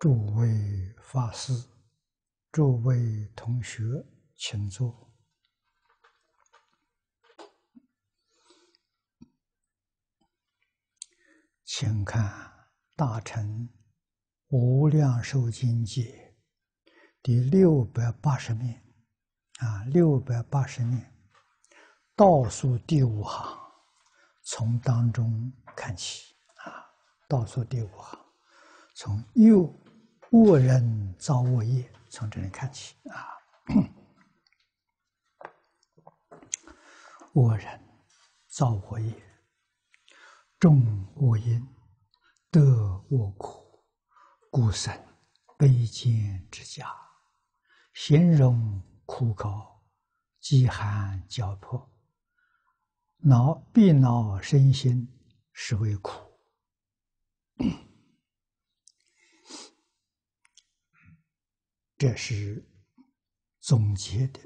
诸位法师，诸位同学，请坐。请看《大乘无量寿经》记第六百八十面，啊，六百八十面倒数第五行，从当中看起，啊，倒数第五行从右。恶人造恶业，从这里看起啊。恶人造恶业，众恶因得恶苦，孤身卑贱之家，形容苦口，饥寒交迫，恼必恼身心，实为苦。这是总结的：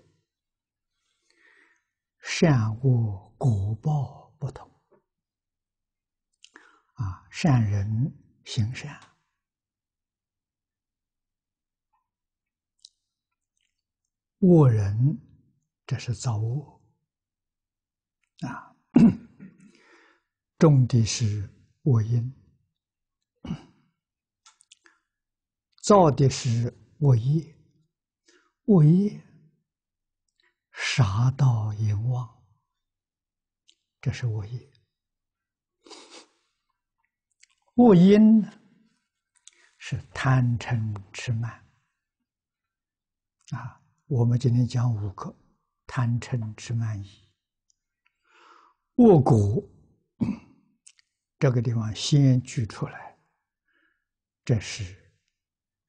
善恶果报不同啊！善人行善，恶人这是造恶啊！种的是恶因，造的是。沃业，沃业，杀道阎王，这是沃业。沃因是贪嗔痴慢，啊，我们今天讲五个，贪嗔痴慢疑。沃果，这个地方先举出来，这是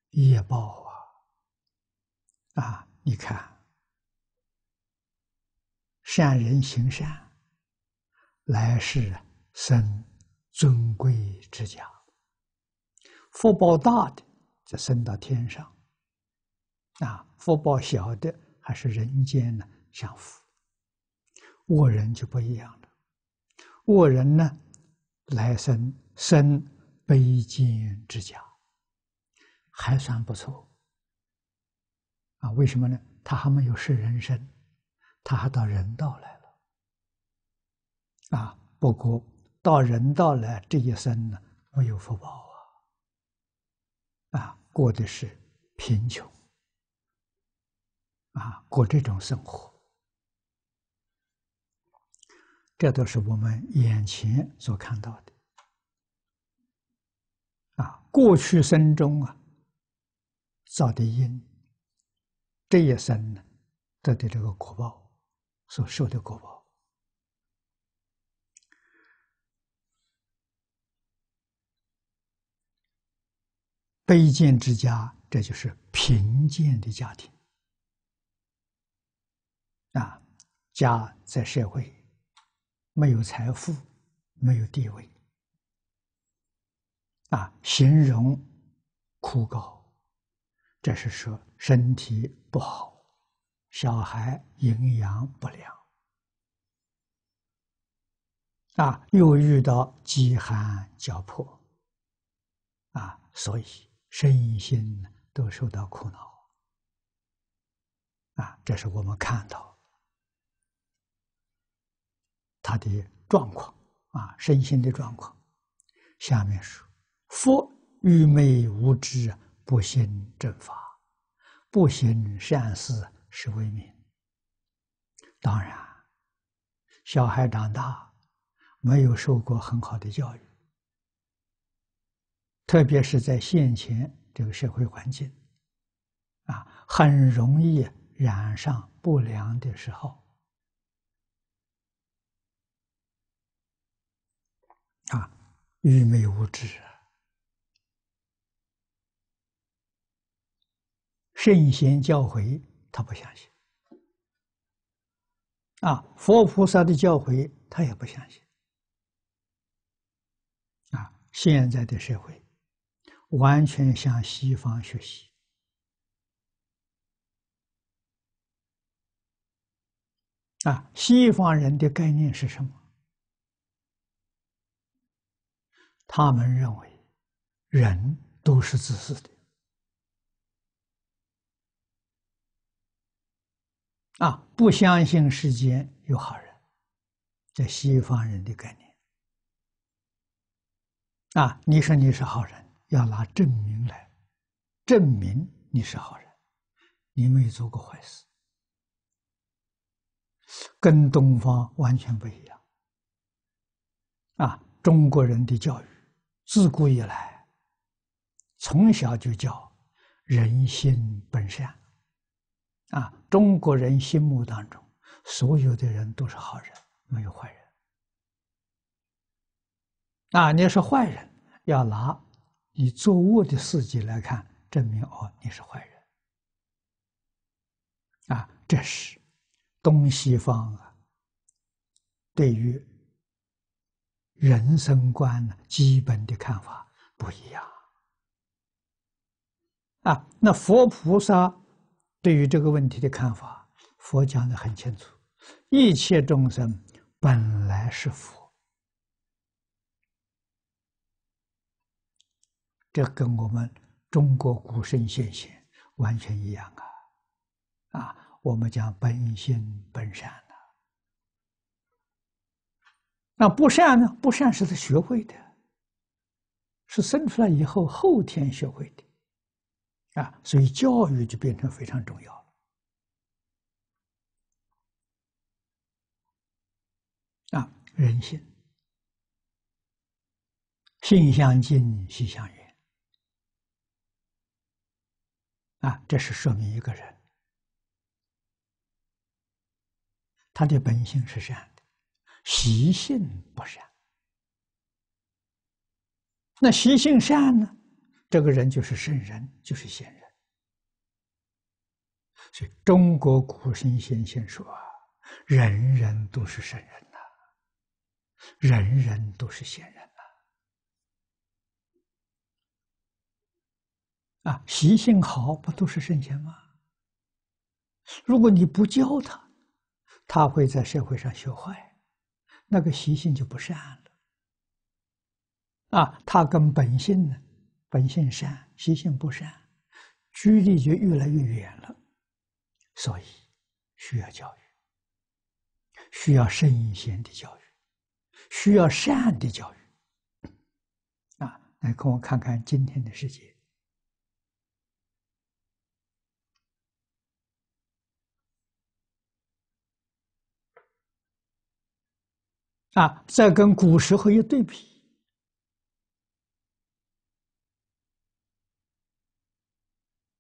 业报。啊，你看，善人行善，来世生尊贵之家，福报大的就升到天上。啊，福报小的还是人间呢享福。恶人就不一样了，恶人呢，来生生卑贱之家，还算不错。啊，为什么呢？他还没有是人生，他还到人道来了。啊，不过到人道来这一生呢，没有福报啊，啊，过的是贫穷，啊，过这种生活，这都是我们眼前所看到的。啊，过去生中啊造的因。这一生呢，得的这个果报，所受的果报。卑贱之家，这就是贫贱的家庭。啊，家在社会，没有财富，没有地位。啊，形容枯槁，这是说身体。不好，小孩营养不良啊，又遇到饥寒交迫啊，所以身心都受到苦恼啊。这是我们看到他的状况啊，身心的状况。下面是佛愚昧无知不信正法。不行善事是为民。当然，小孩长大没有受过很好的教育，特别是在现前这个社会环境，啊，很容易染上不良的时候，啊，愚昧无知啊。圣贤教诲，他不相信；啊，佛菩萨的教诲，他也不相信；啊，现在的社会，完全向西方学习；啊，西方人的概念是什么？他们认为，人都是自私的。啊，不相信世间有好人，这西方人的概念。啊，你说你是好人，要拿证明来，证明你是好人，你没有做过坏事，跟东方完全不一样。啊，中国人的教育，自古以来，从小就叫人心本善。啊，中国人心目当中，所有的人都是好人，没有坏人。啊，你是坏人，要拿你作恶的事迹来看，证明哦，你是坏人。啊，这是东西方啊，对于人生观呢基本的看法不一样。啊，那佛菩萨。对于这个问题的看法，佛讲的很清楚：一切众生本来是佛，这跟我们中国古圣先贤完全一样啊！啊，我们讲本性本善的，那不善呢？不善是他学会的，是生出来以后后天学会的。啊，所以教育就变成非常重要了。啊，人性，性相近，习相远。啊，这是说明一个人，他的本性是善的，习性不善。那习性善呢？这个人就是圣人，就是贤人。所以中国古圣先贤说：“人人都是圣人呐，人人都是贤人呐。”啊，习性好不都是圣贤吗？如果你不教他，他会在社会上学坏，那个习性就不善了。啊，他跟本性呢？本性善，习性不善，距离就越来越远了。所以，需要教育，需要圣贤的教育，需要善的教育。啊，来跟我看看今天的世界。啊，再跟古时候一对比。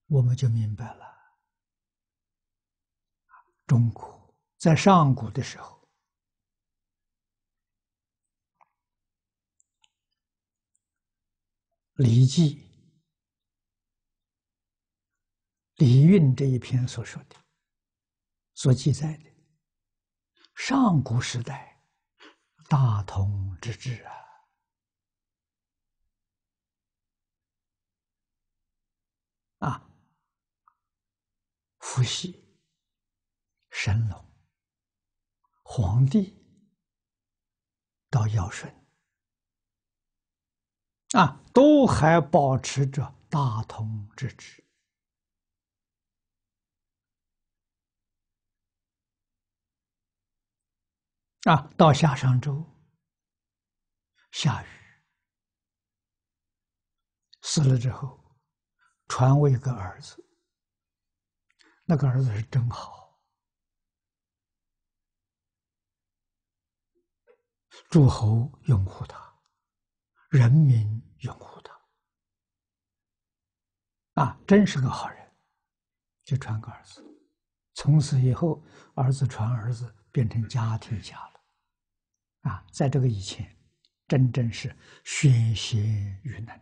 我们就明白了，中国在上古的时候，《礼记》《礼运》这一篇所说的、所记载的，上古时代大同之治啊，啊。伏羲、神农、黄帝到尧舜啊，都还保持着大同之治啊。到夏商周，夏禹死了之后，传位给儿子。那个儿子是真好，诸侯拥护他，人民拥护他，啊，真是个好人，就传个儿子。从此以后，儿子传儿子，变成家庭家了，啊，在这个以前，真正是选贤与能，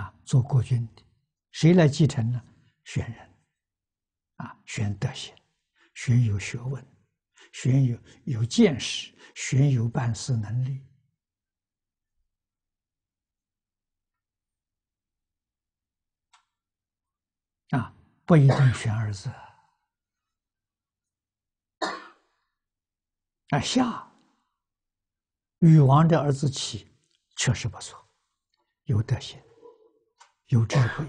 啊，做国君的，谁来继承呢？选人。啊，选德行，选有学问，选有有见识，选有办事能力。啊，不一定选儿子。那夏禹王的儿子启，确实不错，有德行，有智慧，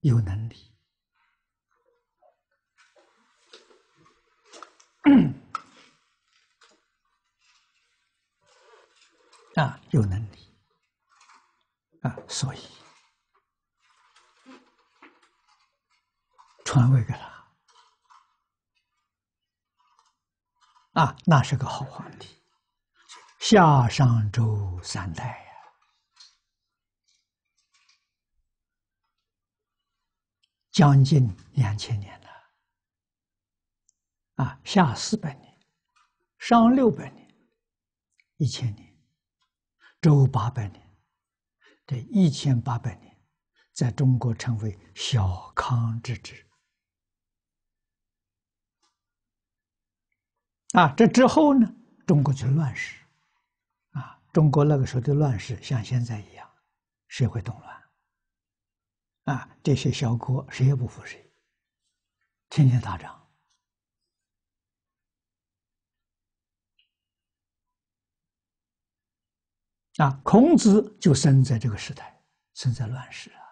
有能力。啊，有能力啊，所以传位给他啊，那是个好皇帝，夏商周三代呀，将近两千年。啊，下四百年，上六百年，一千年，周八百年，这一千八百年，在中国成为小康之治。啊，这之后呢，中国就乱世，啊，中国那个时候的乱世像现在一样，社会动乱，啊，这些小国谁也不服谁，天天打仗。啊，孔子就生在这个时代，生在乱世啊！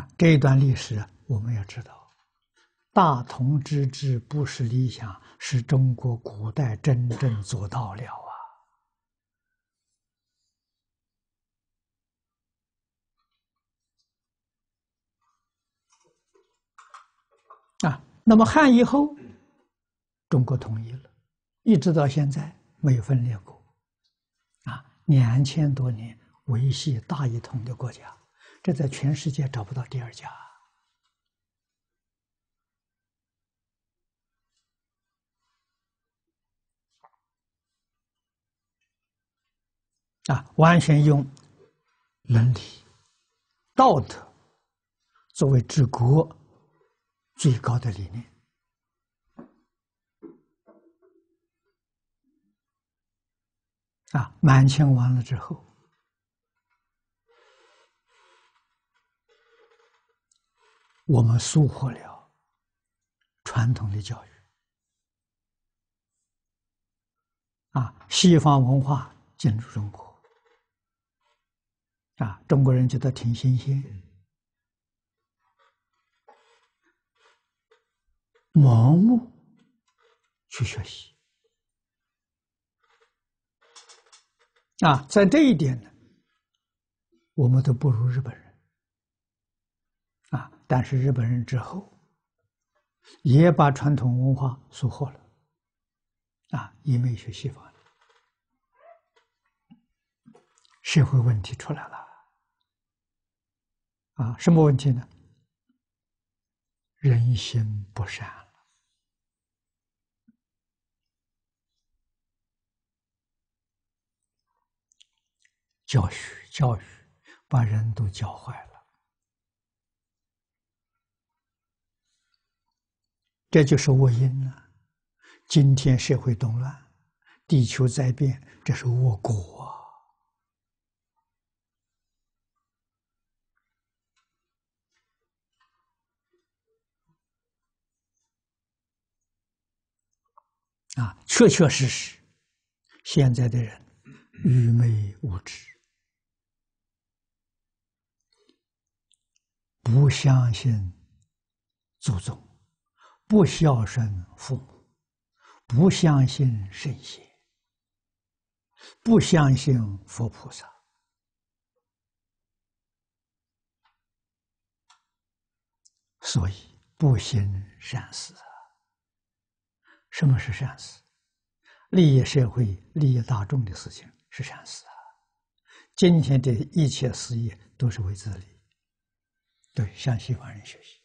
啊，这一段历史啊，我们要知道，大同之治不是理想，是中国古代真正做到了啊！啊，那么汉以后，中国统一了。一直到现在没有分裂过，啊，两千多年维系大一统的国家，这在全世界找不到第二家。啊，完全用伦理、道德作为治国最高的理念。啊，满清完了之后，我们疏忽了传统的教育。啊，西方文化进入中国，啊，中国人觉得挺新鲜，盲目去学习。啊，在这一点呢，我们都不如日本人。啊，但是日本人之后，也把传统文化疏忽了，啊，因为学西方，社会问题出来了，啊，什么问题呢？人心不善。教学教育，把人都教坏了，这就是我因了。今天社会动乱，地球在变，这是我果啊！啊，确确实实，现在的人愚昧无知。不相信祖宗，不孝顺父母，不相信神仙，不相信佛菩萨，所以不行善事啊。什么是善事？利益社会、利益大众的事情是善事啊。今天的一切事业都是为自己。对，向西方人学习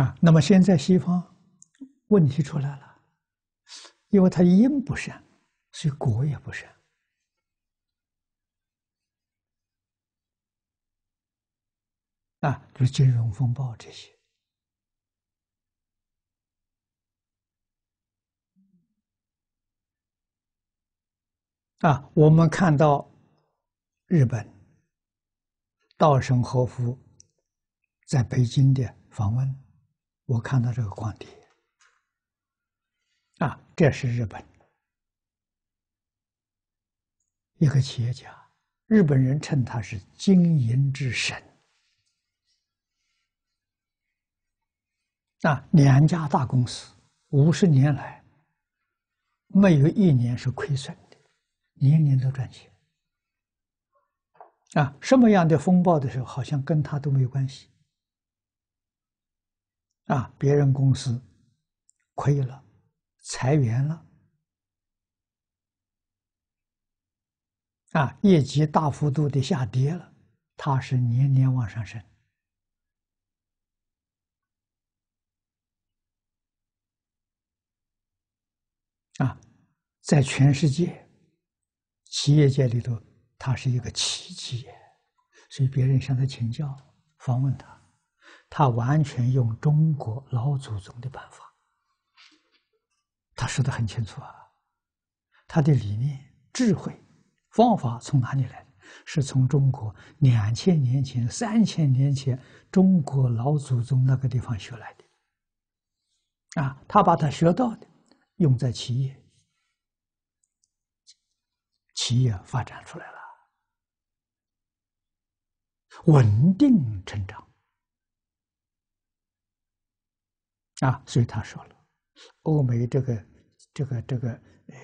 啊。那么现在西方问题出来了，因为他因不善，所以果也不善啊，就是金融风暴这些啊。我们看到。日本，稻盛和夫在北京的访问，我看到这个光碟啊，这是日本一个企业家，日本人称他是“经营之神”。啊，两家大公司五十年来没有一年是亏损的，年年都赚钱。啊，什么样的风暴的时候，好像跟他都没有关系。啊，别人公司亏了，裁员了，啊，业绩大幅度的下跌了，他是年年往上升。啊，在全世界企业界里头。他是一个奇迹，所以别人向他请教、访问他，他完全用中国老祖宗的办法。他说的很清楚啊，他的理念、智慧、方法从哪里来？是从中国两千年前、三千年前中国老祖宗那个地方学来的。啊，他把他学到的用在企业，企业发展出来了。稳定成长啊，所以他说了，欧美这个、这个、这个呃，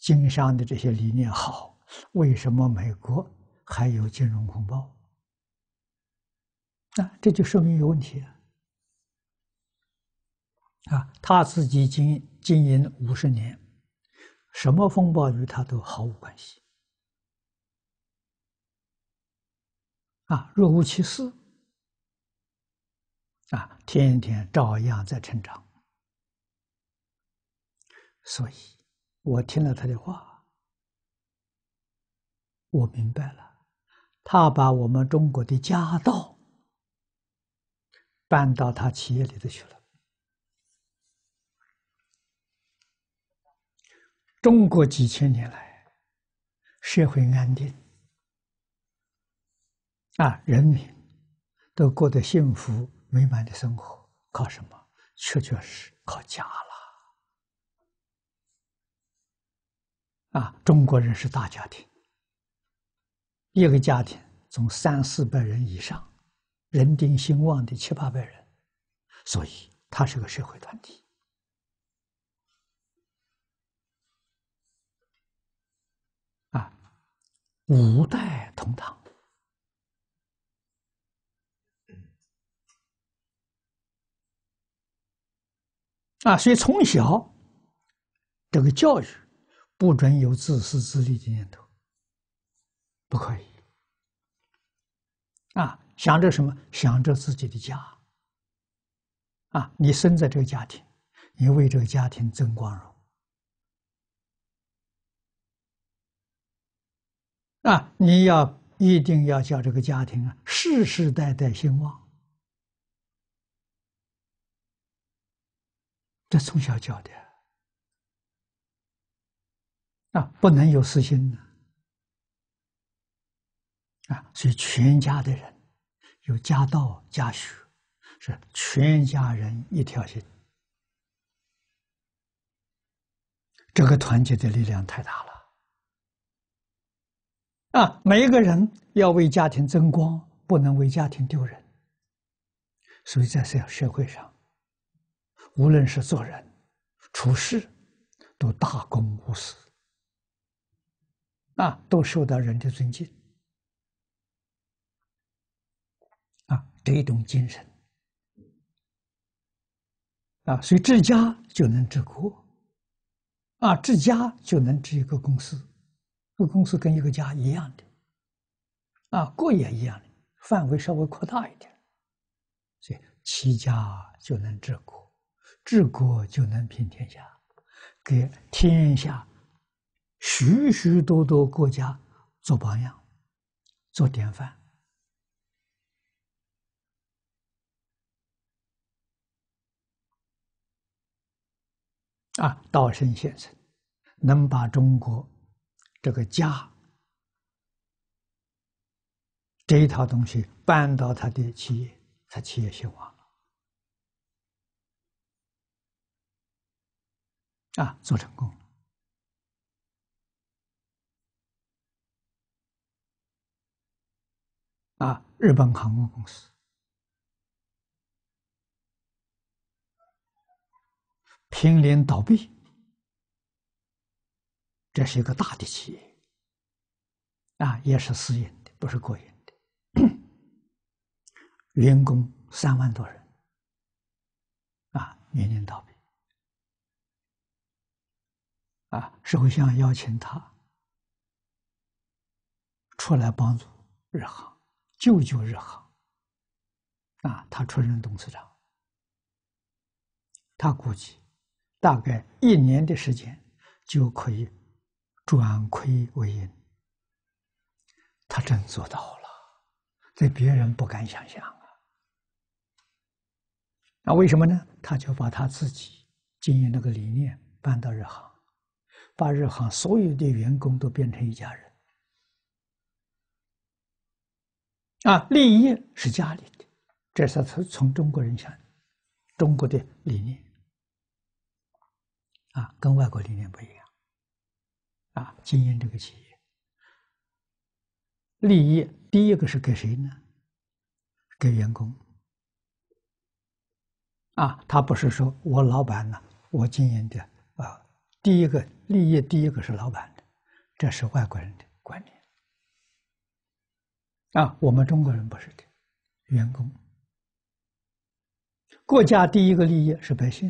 经商的这些理念好，为什么美国还有金融风暴？那这就说明有问题啊！啊！他自己经经营五十年，什么风暴与他都毫无关系。啊，若无其事，啊，天天照样在成长。所以，我听了他的话，我明白了，他把我们中国的家道搬到他企业里头去了。中国几千年来，社会安定。啊，人民都过得幸福美满的生活，靠什么？确确实靠家了。啊，中国人是大家庭，一个家庭从三四百人以上，人丁兴旺的七八百人，所以它是个社会团体。啊，五代同堂。啊，所以从小，这个教育不准有自私自利的念头，不可以。啊，想着什么？想着自己的家。啊，你生在这个家庭，你为这个家庭增光荣。啊，你要一定要叫这个家庭啊，世世代代兴旺。这从小教的啊，不能有私心的啊，所以全家的人有家道家学，是全家人一条心，这个团结的力量太大了啊！每一个人要为家庭争光，不能为家庭丢人，所以在社社会上。无论是做人、处事，都大公无私，啊，都受到人的尊敬，啊，这一种精神，啊，所以治家就能治国，啊，治家就能治一个公司，一个公司跟一个家一样的，啊，国也一样的，范围稍微扩大一点，所以齐家就能治国。治国就能平天下，给天下许许多多国家做榜样、做典范。啊，道生先生能把中国这个家这一套东西搬到他的企业，他企业兴旺。啊，做成功啊，日本航空公司濒临倒闭，这是一个大的企业啊，也是私营的，不是国营的，员 工三万多人，啊，濒临倒闭。啊，是会想邀请他出来帮助日航，救救日航。啊，他出任董事长，他估计大概一年的时间就可以转亏为盈。他真做到了，这别人不敢想象啊。那为什么呢？他就把他自己经营那个理念搬到日航。把日航所有的员工都变成一家人，啊，立业是家里的，这是从从中国人想中国的理念，啊，跟外国理念不一样，啊，经营这个企业，立业第一个是给谁呢？给员工，啊，他不是说我老板呢，我经营的。第一个立业，第一个是老板的，这是外国人的观念啊。我们中国人不是的，员工，国家第一个立业是百姓。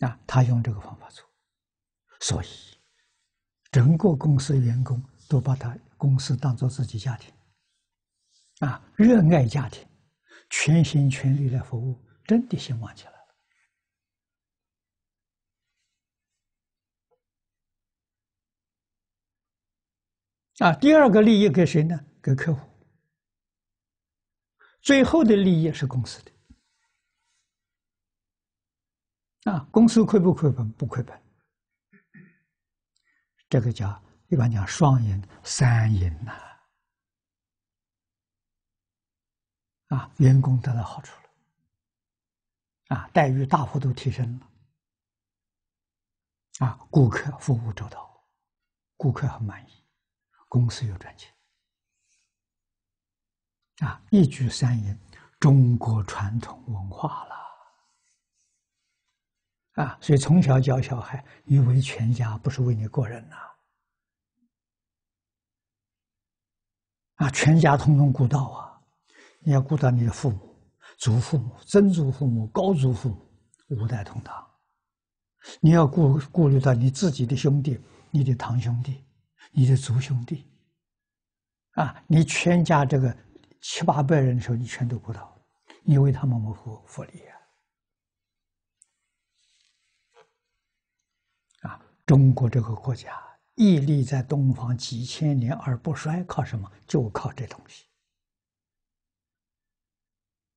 啊，他用这个方法做，所以整个公司员工都把他公司当做自己家庭，啊，热爱家庭，全心全力来服务，真的兴旺起来。啊，第二个利益给谁呢？给客户。最后的利益是公司的。啊，公司亏不亏本？不亏本。这个叫一般讲双赢、三赢呐。啊，员工得到好处了。啊，待遇大幅度提升了。啊，顾客服务周到，顾客很满意。公司又赚钱啊！一举三赢，中国传统文化了啊！所以从小教小孩，你为全家，不是为你个人呐！啊，全家通通顾到啊！你要顾到你的父母、祖父母、曾祖父母、高祖父母，五代同堂。你要顾顾虑到你自己的兄弟、你的堂兄弟。你的族兄弟啊，你全家这个七八百人的时候，你全都不到，你为他们谋福福利啊！啊，中国这个国家屹立在东方几千年而不衰，靠什么？就靠这东西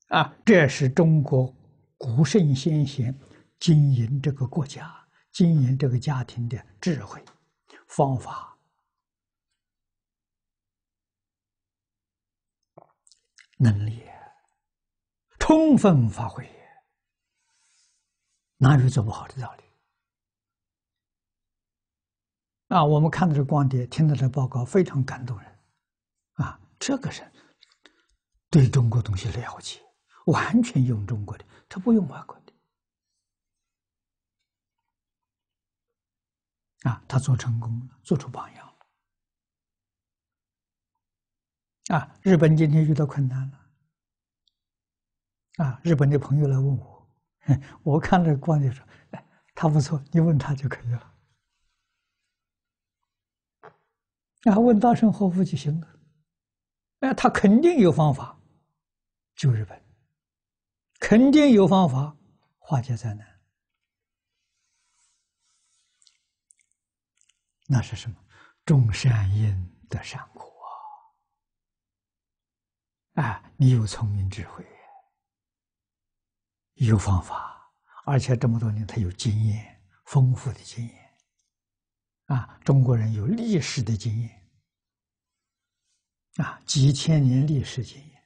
啊！这是中国古圣先贤经营这个国家、经营这个家庭的智慧方法。能力，充分发挥，哪有做不好的道理？啊，我们看到这光碟，听到这报告，非常感动人。啊，这个人对中国东西了解，完全用中国的，他不用外国的。啊，他做成功，了，做出榜样。啊，日本今天遇到困难了，啊，日本的朋友来问我，我看了观点说，哎，他不错，你问他就可以了，啊，问稻盛和夫就行了，哎，他肯定有方法救日本，肯定有方法化解灾难，那是什么？种善因得善果。啊，你有聪明智慧，有方法，而且这么多年他有经验，丰富的经验，啊，中国人有历史的经验，啊，几千年历史经验，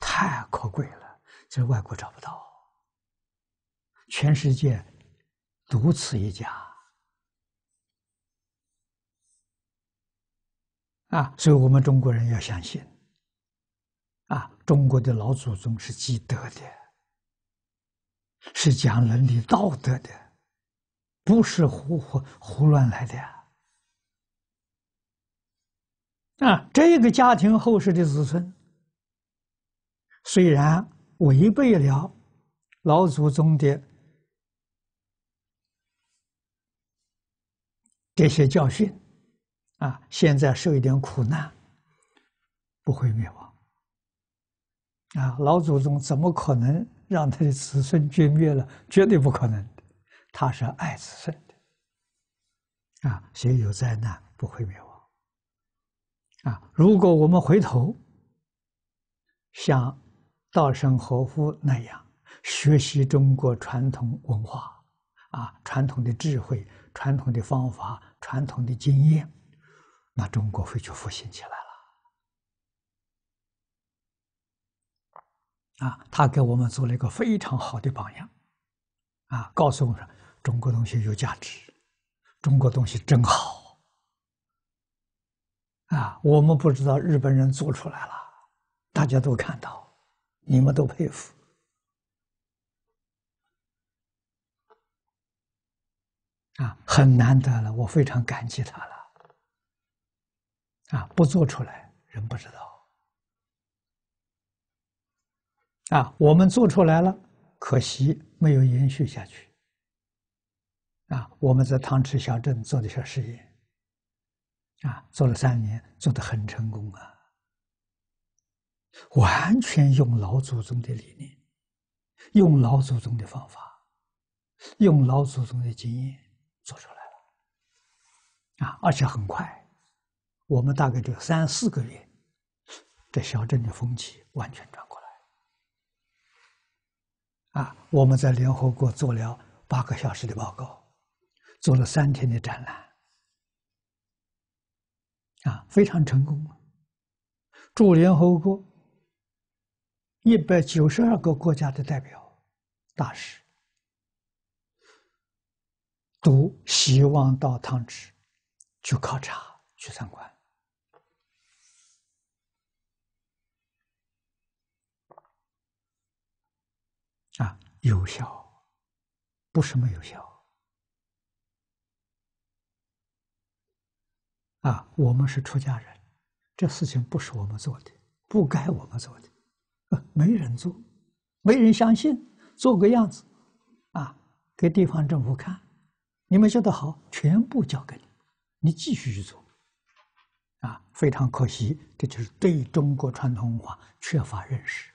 太可贵了，在外国找不到，全世界独此一家，啊，所以我们中国人要相信。啊，中国的老祖宗是积德的，是讲伦理道德的，不是胡胡胡乱来的。啊，这个家庭后世的子孙，虽然违背了老祖宗的这些教训，啊，现在受一点苦难，不会灭亡。啊，老祖宗怎么可能让他的子孙绝灭了？绝对不可能的，他是爱子孙的。啊，谁有灾难不会灭亡？啊，如果我们回头，像稻盛和夫那样学习中国传统文化，啊，传统的智慧、传统的方法、传统的经验，那中国会就复兴起来了。啊，他给我们做了一个非常好的榜样，啊，告诉我们中国东西有价值，中国东西真好，啊，我们不知道日本人做出来了，大家都看到，你们都佩服，啊，很难得了，我非常感激他了，啊，不做出来人不知道。啊，我们做出来了，可惜没有延续下去。啊，我们在汤池小镇做的小实验，啊，做了三年，做的很成功啊，完全用老祖宗的理念，用老祖宗的方法，用老祖宗的经验做出来了，啊，而且很快，我们大概就三四个月，这小镇的风气完全转。啊，我们在联合国做了八个小时的报告，做了三天的展览，啊，非常成功。驻联合国一百九十二个国家的代表、大使都希望到汤池去考察、去参观。有效，不是没有效。啊，我们是出家人，这事情不是我们做的，不该我们做的，没人做，没人相信，做个样子，啊，给地方政府看，你们觉得好，全部交给你，你继续去做，啊，非常可惜，这就是对中国传统文化缺乏认识，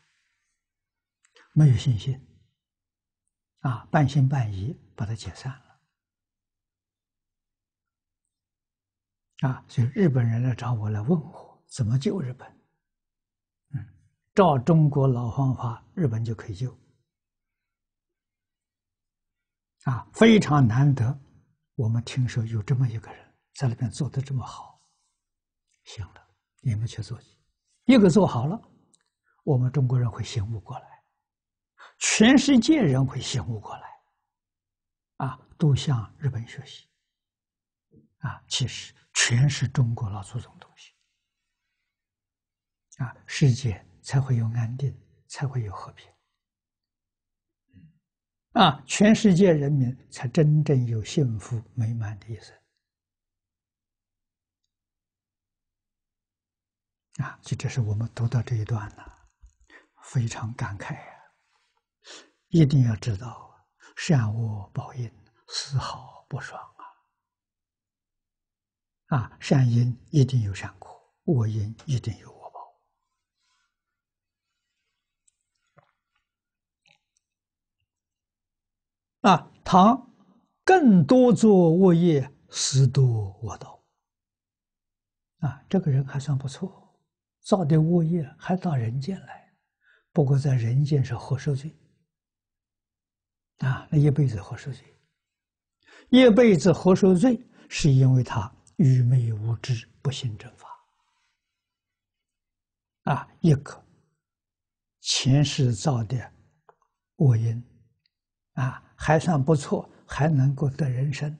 没有信心。啊，半信半疑，把它解散了。啊，所以日本人来找我来问我怎么救日本。嗯，照中国老方法，日本就可以救。啊，非常难得，我们听说有这么一个人在那边做的这么好，行了，你们去做，一个做好了，我们中国人会醒悟过来。全世界人会醒悟过来，啊，都向日本学习，啊，其实全是中国老祖宗东西，啊，世界才会有安定，才会有和平，啊，全世界人民才真正有幸福美满的一生，啊，就这是我们读到这一段呢，非常感慨。一定要知道，善恶报应，丝毫不爽啊！啊，善因一定有善果，恶因一定有恶报。啊，唐，更多做恶业，十多恶道。啊，这个人还算不错，造点恶业还到人间来，不过在人间是何受罪？啊，那一辈子何受罪？一辈子何受罪？是因为他愚昧无知，不信正法。啊，一个前世造的恶因，啊，还算不错，还能够得人生。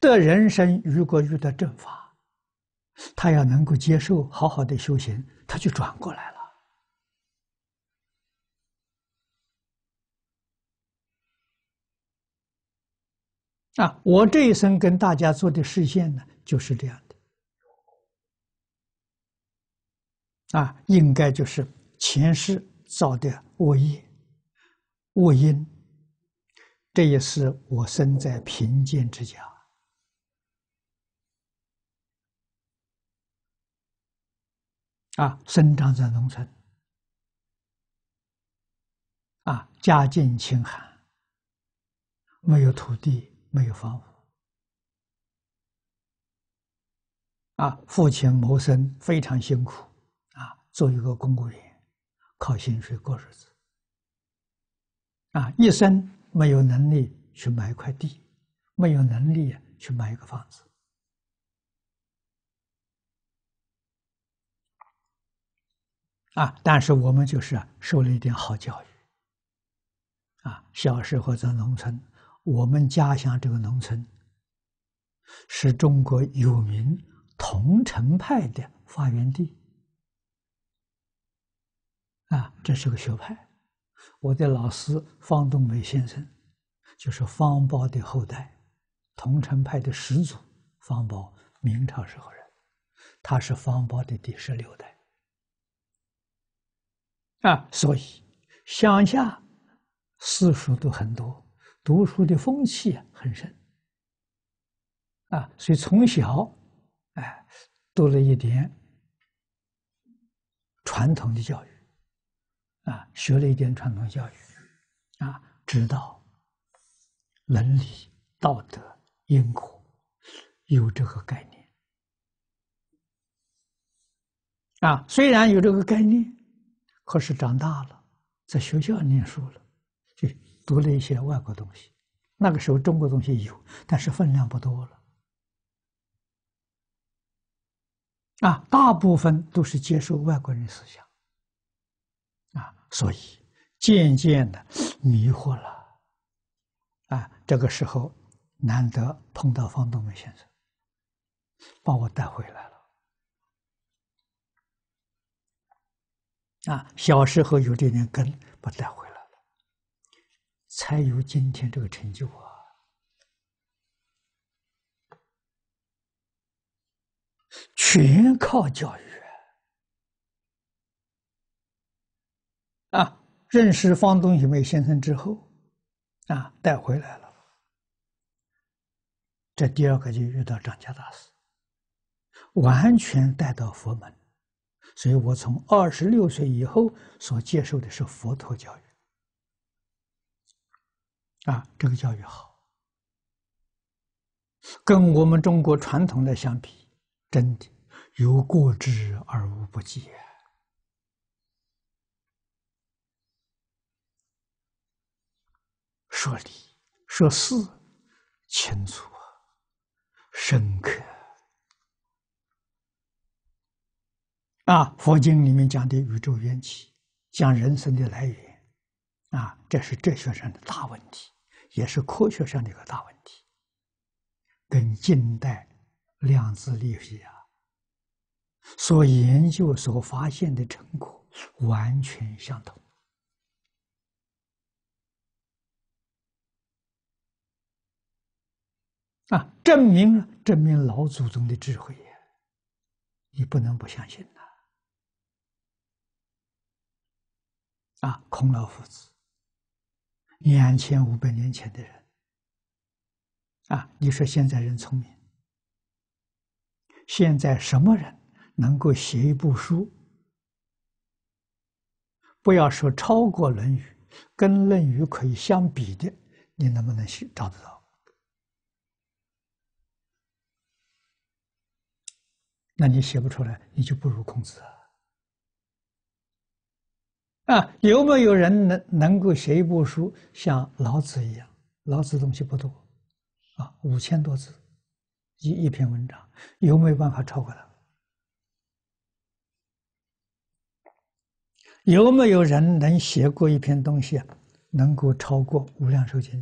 得人生如果遇到正法，他要能够接受，好好的修行，他就转过来。啊，我这一生跟大家做的视线呢，就是这样的。啊，应该就是前世造的恶业、恶因，这也是我生在贫贱之家，啊，生长在农村，啊，家境清寒，没有土地。没有房屋，啊，父亲谋生非常辛苦，啊，做一个公务员，靠薪水过日子，啊，一生没有能力去买一块地，没有能力去买一个房子，啊，但是我们就是受了一点好教育，啊，小时候在农村。我们家乡这个农村是中国有名桐城派的发源地啊，这是个学派。我的老师方东美先生就是方苞的后代，桐城派的始祖方苞，明朝时候人，他是方苞的第十六代啊。所以乡下私塾都很多。读书的风气啊，很深啊，所以从小，哎，多了一点传统的教育啊，学了一点传统教育啊，知道伦理道德因果有这个概念啊，虽然有这个概念，可是长大了在学校念书了。读了一些外国东西，那个时候中国东西有，但是分量不多了。啊，大部分都是接受外国人思想，啊，所以渐渐的迷惑了。啊，这个时候难得碰到方东梅先生，把我带回来了。啊，小时候有的人跟不带回来。才有今天这个成就啊！全靠教育啊！认识方东美先生之后，啊，带回来了。这第二个就遇到张家大师，完全带到佛门，所以我从二十六岁以后所接受的是佛陀教育。啊，这个教育好，跟我们中国传统的相比，真的有过之而无不及啊！说理、说事，清楚、深刻。啊，佛经里面讲的宇宙缘起，讲人生的来源。啊，这是哲学上的大问题，也是科学上的一个大问题，跟近代量子力学啊所研究、所发现的成果完全相同。啊，证明了证明老祖宗的智慧呀，你不能不相信呐！啊，孔老夫子。两千五百年前的人，啊！你说现在人聪明，现在什么人能够写一部书？不要说超过《论语》，跟《论语》可以相比的，你能不能写找得到？那你写不出来，你就不如孔子啊！啊，有没有人能能够写一部书像老子一样？老子东西不多，啊，五千多字，一一篇文章，有没有办法超过他？有没有人能写过一篇东西，能够超过《无量寿经》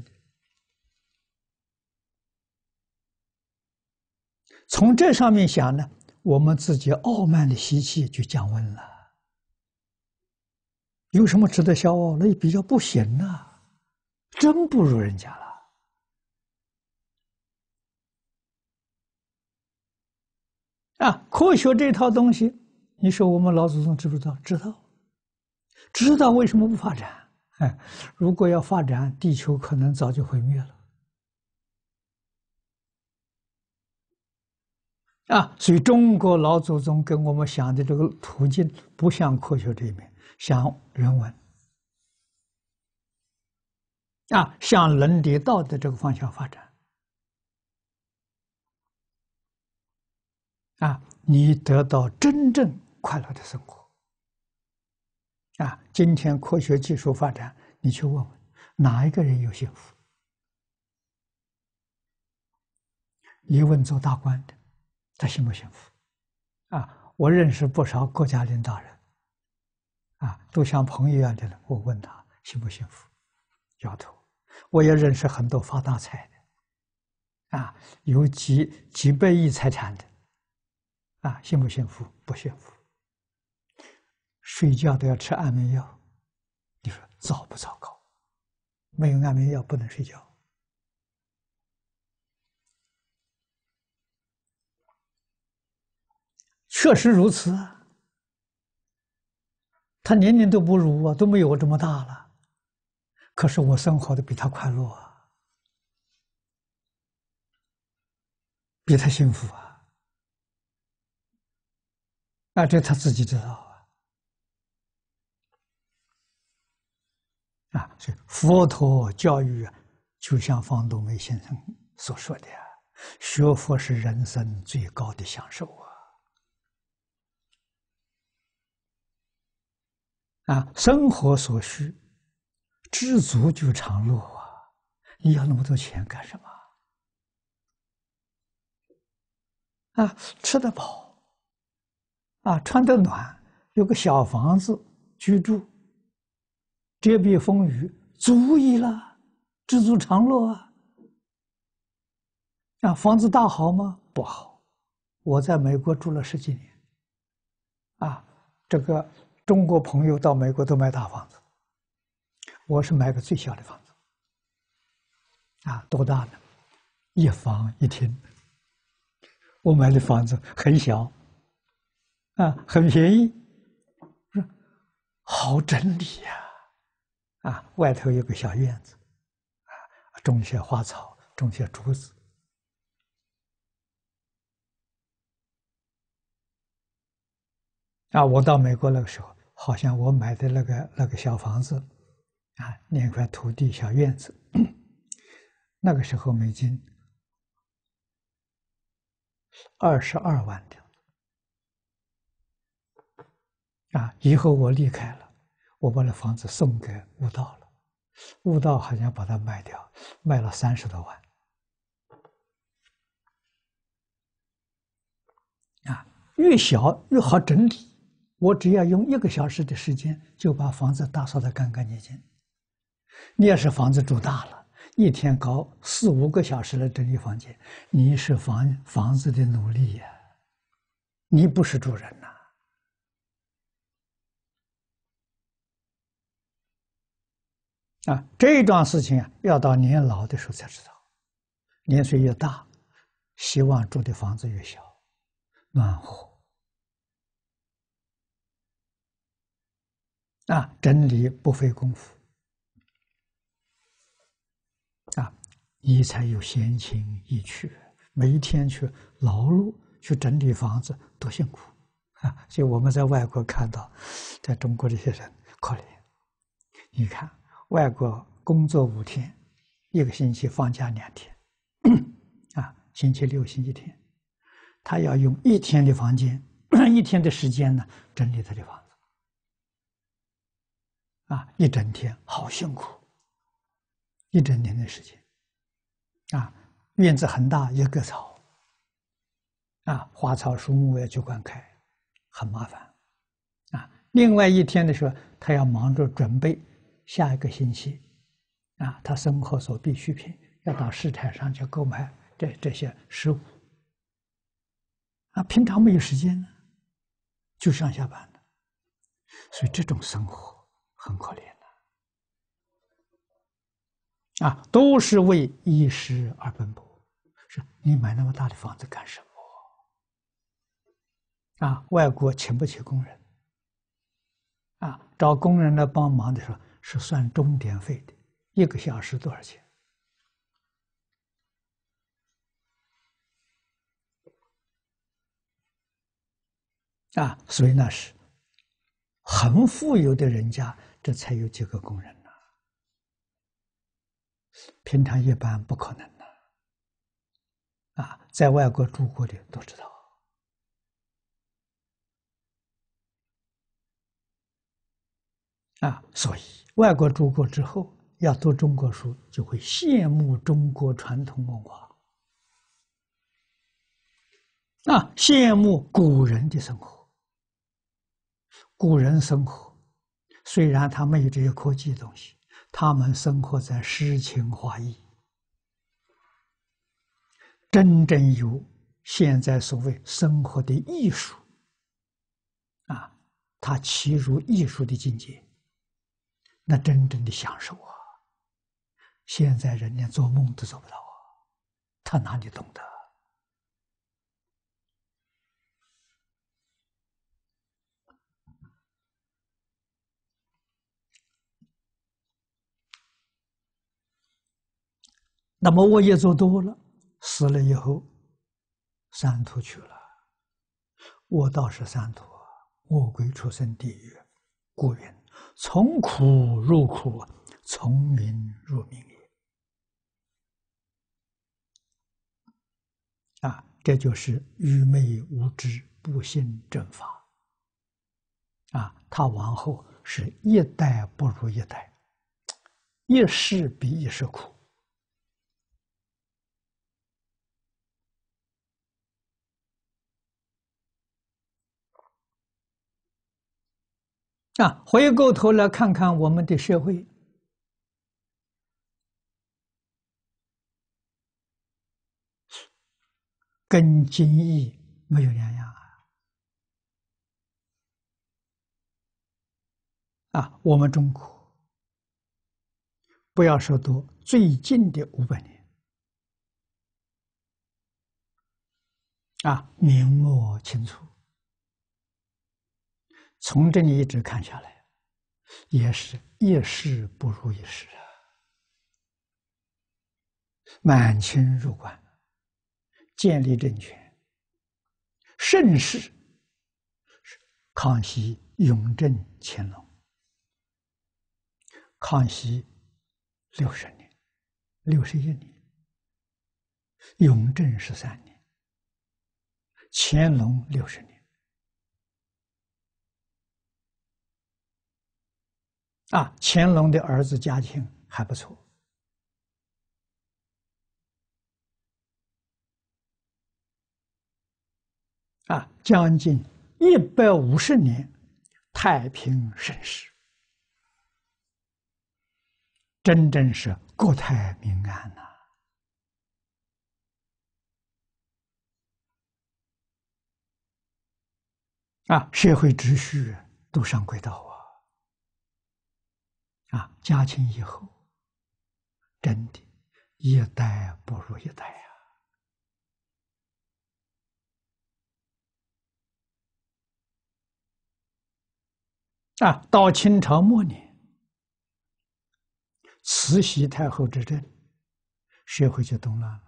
从这上面想呢，我们自己傲慢的习气就降温了。有什么值得骄傲？那比较不行呐，真不如人家了。啊，科学这套东西，你说我们老祖宗知不知道？知道，知道为什么不发展？哎，如果要发展，地球可能早就毁灭了。啊，所以中国老祖宗给我们想的这个途径，不像科学这一面。像人文啊，向伦理道德这个方向发展啊，你得到真正快乐的生活啊！今天科学技术发展，你去问问哪一个人有幸福？一问做大官的，他幸不幸福？啊，我认识不少国家领导人。啊，都像朋友一样的人，我问他幸不幸福，摇头。我也认识很多发大财的，啊，有几几百亿财产的，啊，幸不幸福？不幸福。睡觉都要吃安眠药，你说糟不糟糕？没有安眠药不能睡觉。确实如此。他年龄都不如我，都没有我这么大了。可是我生活的比他快乐啊，比他幸福啊。啊，这他自己知道啊。啊，所以佛陀教育，啊，就像方东梅先生所说的：“学佛是人生最高的享受啊。”啊，生活所需，知足就常乐啊！你要那么多钱干什么？啊，吃得饱，啊，穿得暖，有个小房子居住，遮蔽风雨，足矣了，知足常乐啊！啊，房子大好吗？不好，我在美国住了十几年，啊，这个。中国朋友到美国都买大房子，我是买个最小的房子，啊，多大呢？一房一厅。我买的房子很小，啊，很便宜，是，好整理呀，啊，外头有个小院子，啊，种些花草，种些竹子。啊，我到美国那个时候。好像我买的那个那个小房子，啊，那块土地小院子，那个时候美金二十二万的，啊，以后我离开了，我把那房子送给悟道了，悟道好像把它卖掉，卖了三十多万，啊，越小越好整理。我只要用一个小时的时间，就把房子打扫的干干净净。你要是房子住大了，一天搞四五个小时来整理房间，你是房房子的奴隶呀，你不是主人呐。啊，这一桩事情啊，要到年老的时候才知道，年岁越大，希望住的房子越小，暖和。啊，整理不费功夫，啊，你才有闲情逸趣。每一天去劳碌去整理房子，多辛苦啊！所以我们在外国看到，在中国这些人可怜。你看，外国工作五天，一个星期放假两天，啊，星期六、星期天，他要用一天的房间、一天的时间呢整理他的房。啊，一整天好辛苦，一整天的时间。啊，院子很大，一个草。啊，花草树木要去灌溉，很麻烦。啊，另外一天的时候，他要忙着准备下一个星期，啊，他生活所必需品要到市场上去购买这这些食物。啊，平常没有时间呢，就上下班了。所以这种生活。很可怜的。啊，都是为一时而奔波。说你买那么大的房子干什么？啊，外国请不起工人，啊，找工人来帮忙的时候是算钟点费的，一个小时多少钱？啊，所以那是很富有的人家。这才有几个工人呢？平常一般不可能的。啊，在外国住过的都知道。啊，所以外国住过之后，要读中国书，就会羡慕中国传统文化。啊，羡慕古人的生活，古人生活。虽然他没有这些科技的东西，他们生活在诗情画意，真正有现在所谓生活的艺术，啊，他其如艺术的境界，那真正的享受啊！现在人连做梦都做不到啊，他哪里懂得？那么我也做多了，死了以后，三途去了。我倒是三途，我归出生地狱。故云：从苦入苦，从名入名也。啊，这就是愚昧无知，不信正法。啊，他往后是一代不如一代，一世比一世苦。啊，回过头来看看我们的社会，跟今义没有两样啊！啊，我们中国不要说多，最近的五百年啊，明末清初。从这里一直看下来，也是一世不如一世啊！满清入关，建立政权，盛世。康熙、雍正、乾隆，康熙六十年、六十一年，雍正十三年，乾隆六十年。啊，乾隆的儿子嘉庆还不错。啊，将近一百五十年太平盛世，真正是国泰民安呐！啊，社会秩序都上轨道。啊，家清以后，真的，一代不如一代啊。啊，到清朝末年，慈禧太后执政，社会就动乱了。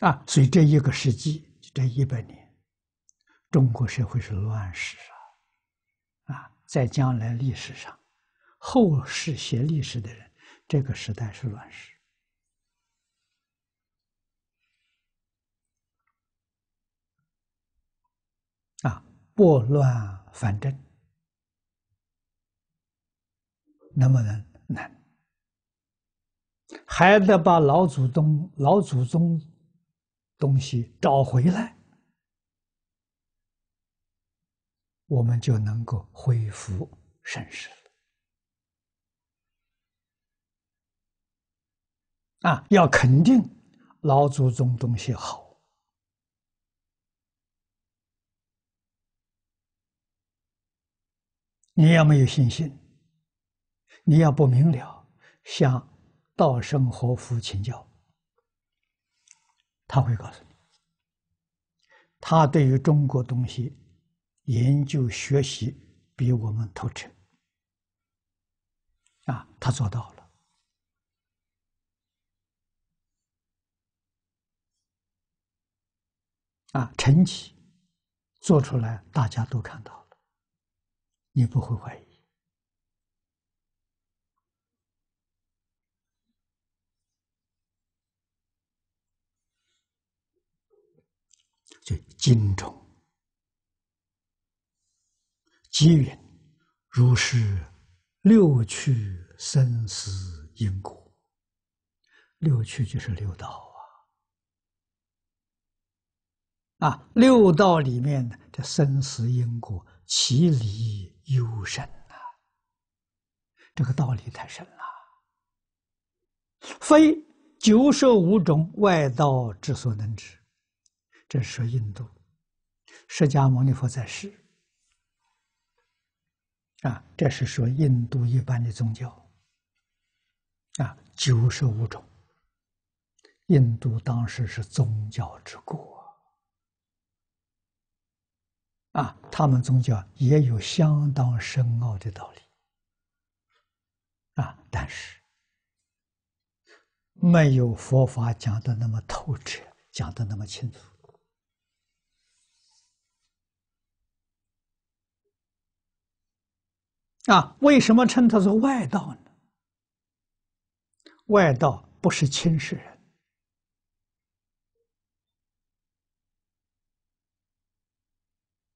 啊，所以这一个世纪，就这一百年。中国社会是乱世啊，啊，在将来历史上，后世写历史的人，这个时代是乱世，啊，拨乱反正能不能难？还得把老祖宗老祖宗东西找回来。我们就能够恢复盛世啊！要肯定老祖宗东西好，你要没有信心，你要不明了，向道生和夫请教，他会告诉你，他对于中国东西。研究学习比我们透彻啊，他做到了啊，成绩做出来，大家都看到了，你不会怀疑，就精忠。机缘如是，六趣生死因果，六趣就是六道啊！啊，六道里面的这生死因果，其理幽深呐，这个道理太深了，非九十五种外道之所能知。这是说印度，释迦牟尼佛在世。啊，这是说印度一般的宗教。啊，九十五种。印度当时是宗教之国。啊，他们宗教也有相当深奥的道理。啊，但是没有佛法讲的那么透彻，讲的那么清楚。啊，为什么称它是外道呢？外道不是亲世人，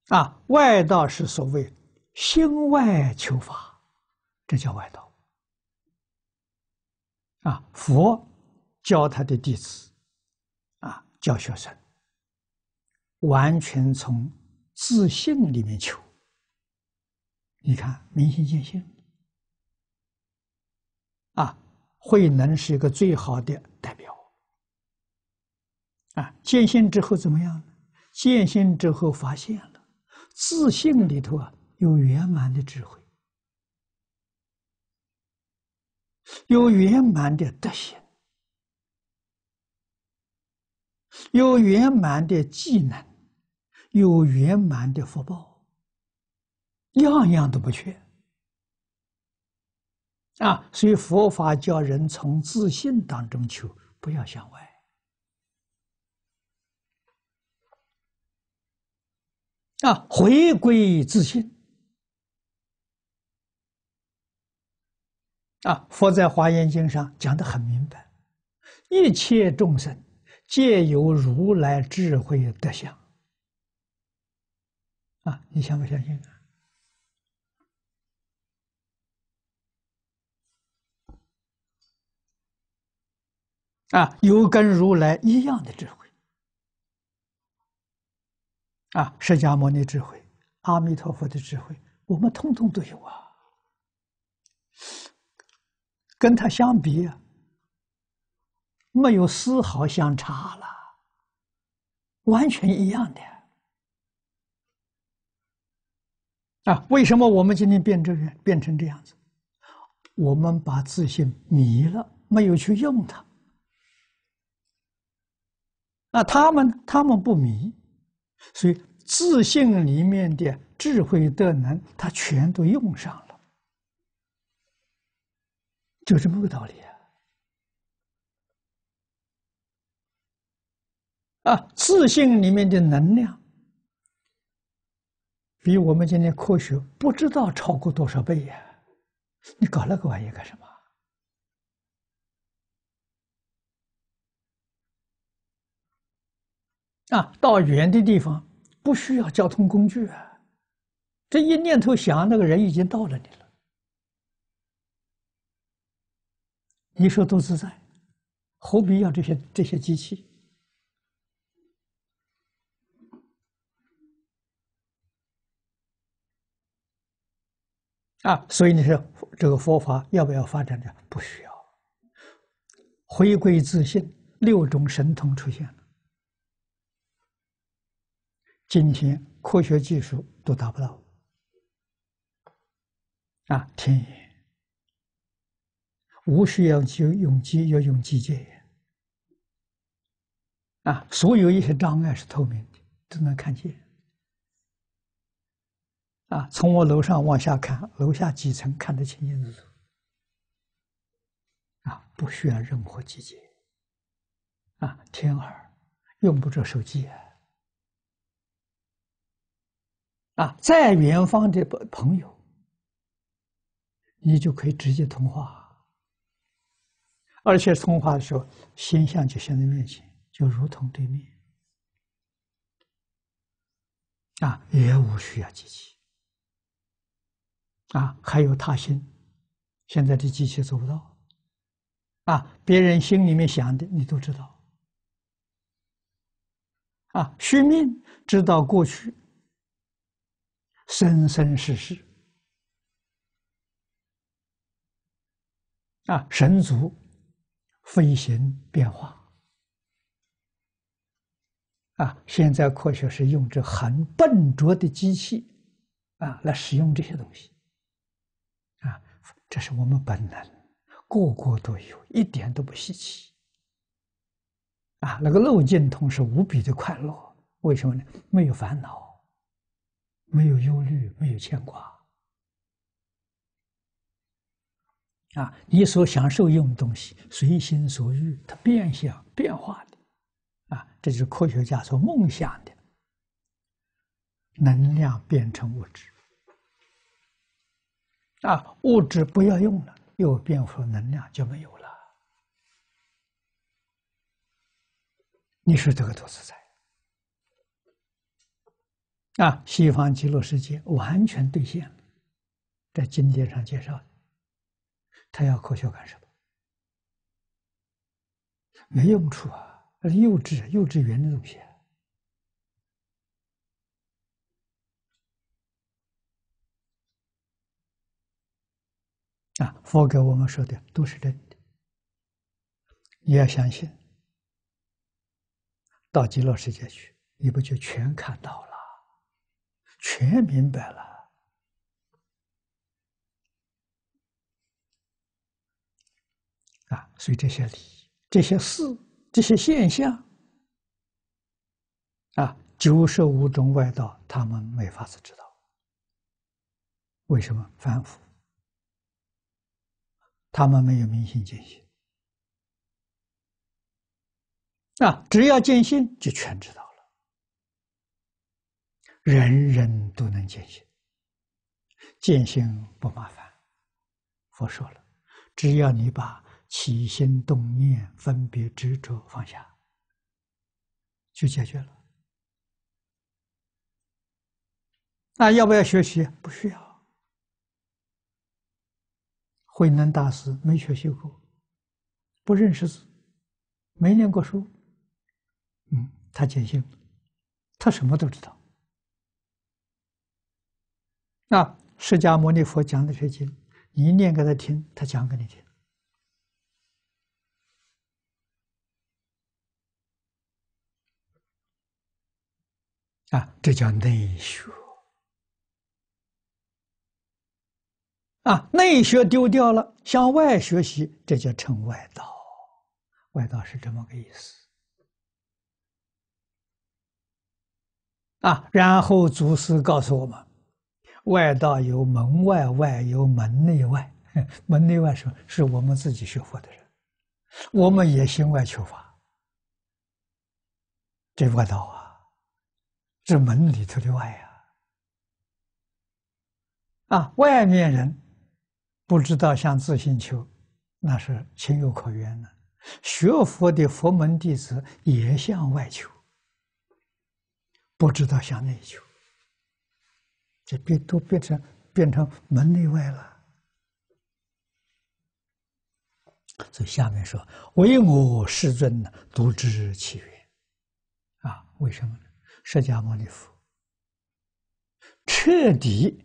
啊，外道是所谓心外求法，这叫外道。啊，佛教他的弟子，啊，教学生，完全从自信里面求。你看，明心见性，啊，慧能是一个最好的代表。啊，见性之后怎么样呢？见性之后发现了，自信里头啊有圆满的智慧，有圆满的德行，有圆满的技能，有圆满的福报。样样都不缺啊，所以佛法教人从自信当中求，不要向外啊，回归自信啊。佛在《华严经》上讲的很明白：，一切众生皆有如来智慧德相啊，你相不相信啊？啊，有跟如来一样的智慧啊，释迦牟尼智慧、阿弥陀佛的智慧，我们通通都有啊。跟他相比，没有丝毫相差了，完全一样的。啊，为什么我们今天变成变成这样子？我们把自信迷了，没有去用它。那他们，他们不迷，所以自信里面的智慧的能，他全都用上了，就这么个道理啊！啊，自信里面的能量，比我们今天科学不知道超过多少倍呀！你搞那个玩意干什么？啊，到远的地方不需要交通工具啊！这一念头想，那个人已经到了你了。你说多自在，何必要这些这些机器？啊，所以你说这个佛法要不要发展？的不需要，回归自信，六种神通出现。今天科学技术都达不到啊！天眼无需要用用机，要用机械啊！所有一些障碍是透明的，都能看见啊！从我楼上往下看，楼下几层看得清清楚楚啊！不需要任何机械啊！天耳用不着手机啊！啊，在远方的朋朋友，你就可以直接通话，而且通话的时候，心相就现在面前，就如同对面，啊，也无需要机器，啊，还有他心，现在的机器做不到，啊，别人心里面想的你都知道，啊，续命知道过去。生生世世啊，神族飞行变化啊！现在科学是用这很笨拙的机器啊，来使用这些东西啊，这是我们本能，个个都有，一点都不稀奇啊！那个漏径通是无比的快乐，为什么呢？没有烦恼。没有忧虑，没有牵挂，啊！你所享受用的东西，随心所欲，它变相变化的，啊！这就是科学家所梦想的能量变成物质，啊！物质不要用了，又变回能量就没有了。你说这个多自在！啊，西方极乐世界完全兑现了，在经典上介绍的，他要科学干什么？没用处啊，那是幼稚、幼稚园的东西啊！啊，佛给我们说的都是真的，你要相信，到极乐世界去，你不就全看到了？全明白了啊！所以这些理、这些事、这些现象啊，九十五种外道他们没法子知道。为什么？反腐？他们没有明心见性啊！只要见性，就全知道。人人都能见性，践行不麻烦。佛说了，只要你把起心动念、分别执着放下，就解决了。那要不要学习？不需要。慧能大师没学习过，不认识字，没念过书，嗯，他坚信，他什么都知道。那释迦牟尼佛讲的这经，你念给他听，他讲给你听。啊，这叫内学。啊，内学丢掉了，向外学习，这叫成外道。外道是这么个意思。啊，然后祖师告诉我们。外道有门外，外有门内外，门内外是是我们自己学佛的人，我们也行外求法，这外道啊，是门里头的外呀。啊，外面人不知道向自信求，那是情有可原的。学佛的佛门弟子也向外求，不知道向内求。这变都变成变成门内外了，所以下面说，唯我世尊呢，独知其缘，啊，为什么呢？释迦牟尼佛彻底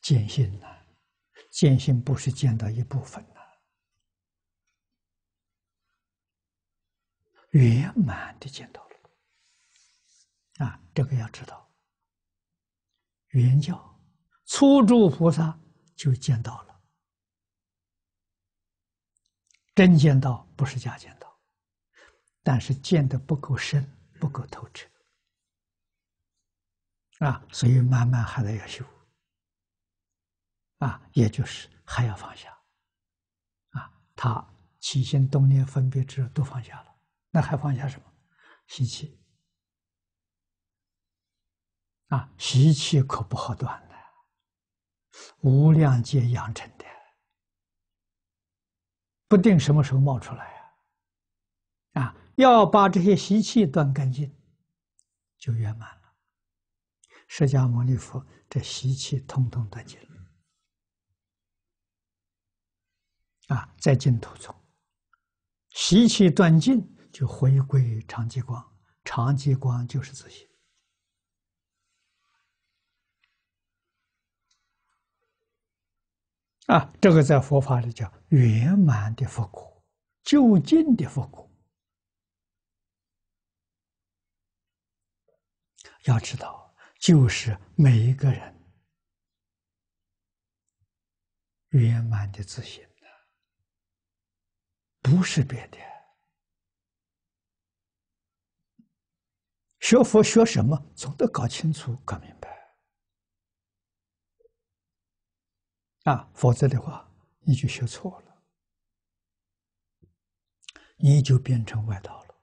见性呐，见性不是见到一部分呐，圆满的见到了，啊，这个要知道。圆教，初住菩萨就见到了真见到不是假见到，但是见的不够深，不够透彻啊，所以慢慢还得要修啊，也就是还要放下啊，他起心动念、分别之后都放下了，那还放下什么？习气。啊，习气可不好断的，无量劫养成的，不定什么时候冒出来啊！啊，要把这些习气断干净，就圆满了。释迦牟尼佛这习气通通断尽了，啊，在净土中，习气断尽就回归常寂光，常寂光就是自己。啊，这个在佛法里叫圆满的佛果，究竟的佛果。要知道，就是每一个人圆满的自信的，不是别的。学佛学什么，总得搞清楚、搞明白。啊，否则的话，你就学错了，你就变成外道了。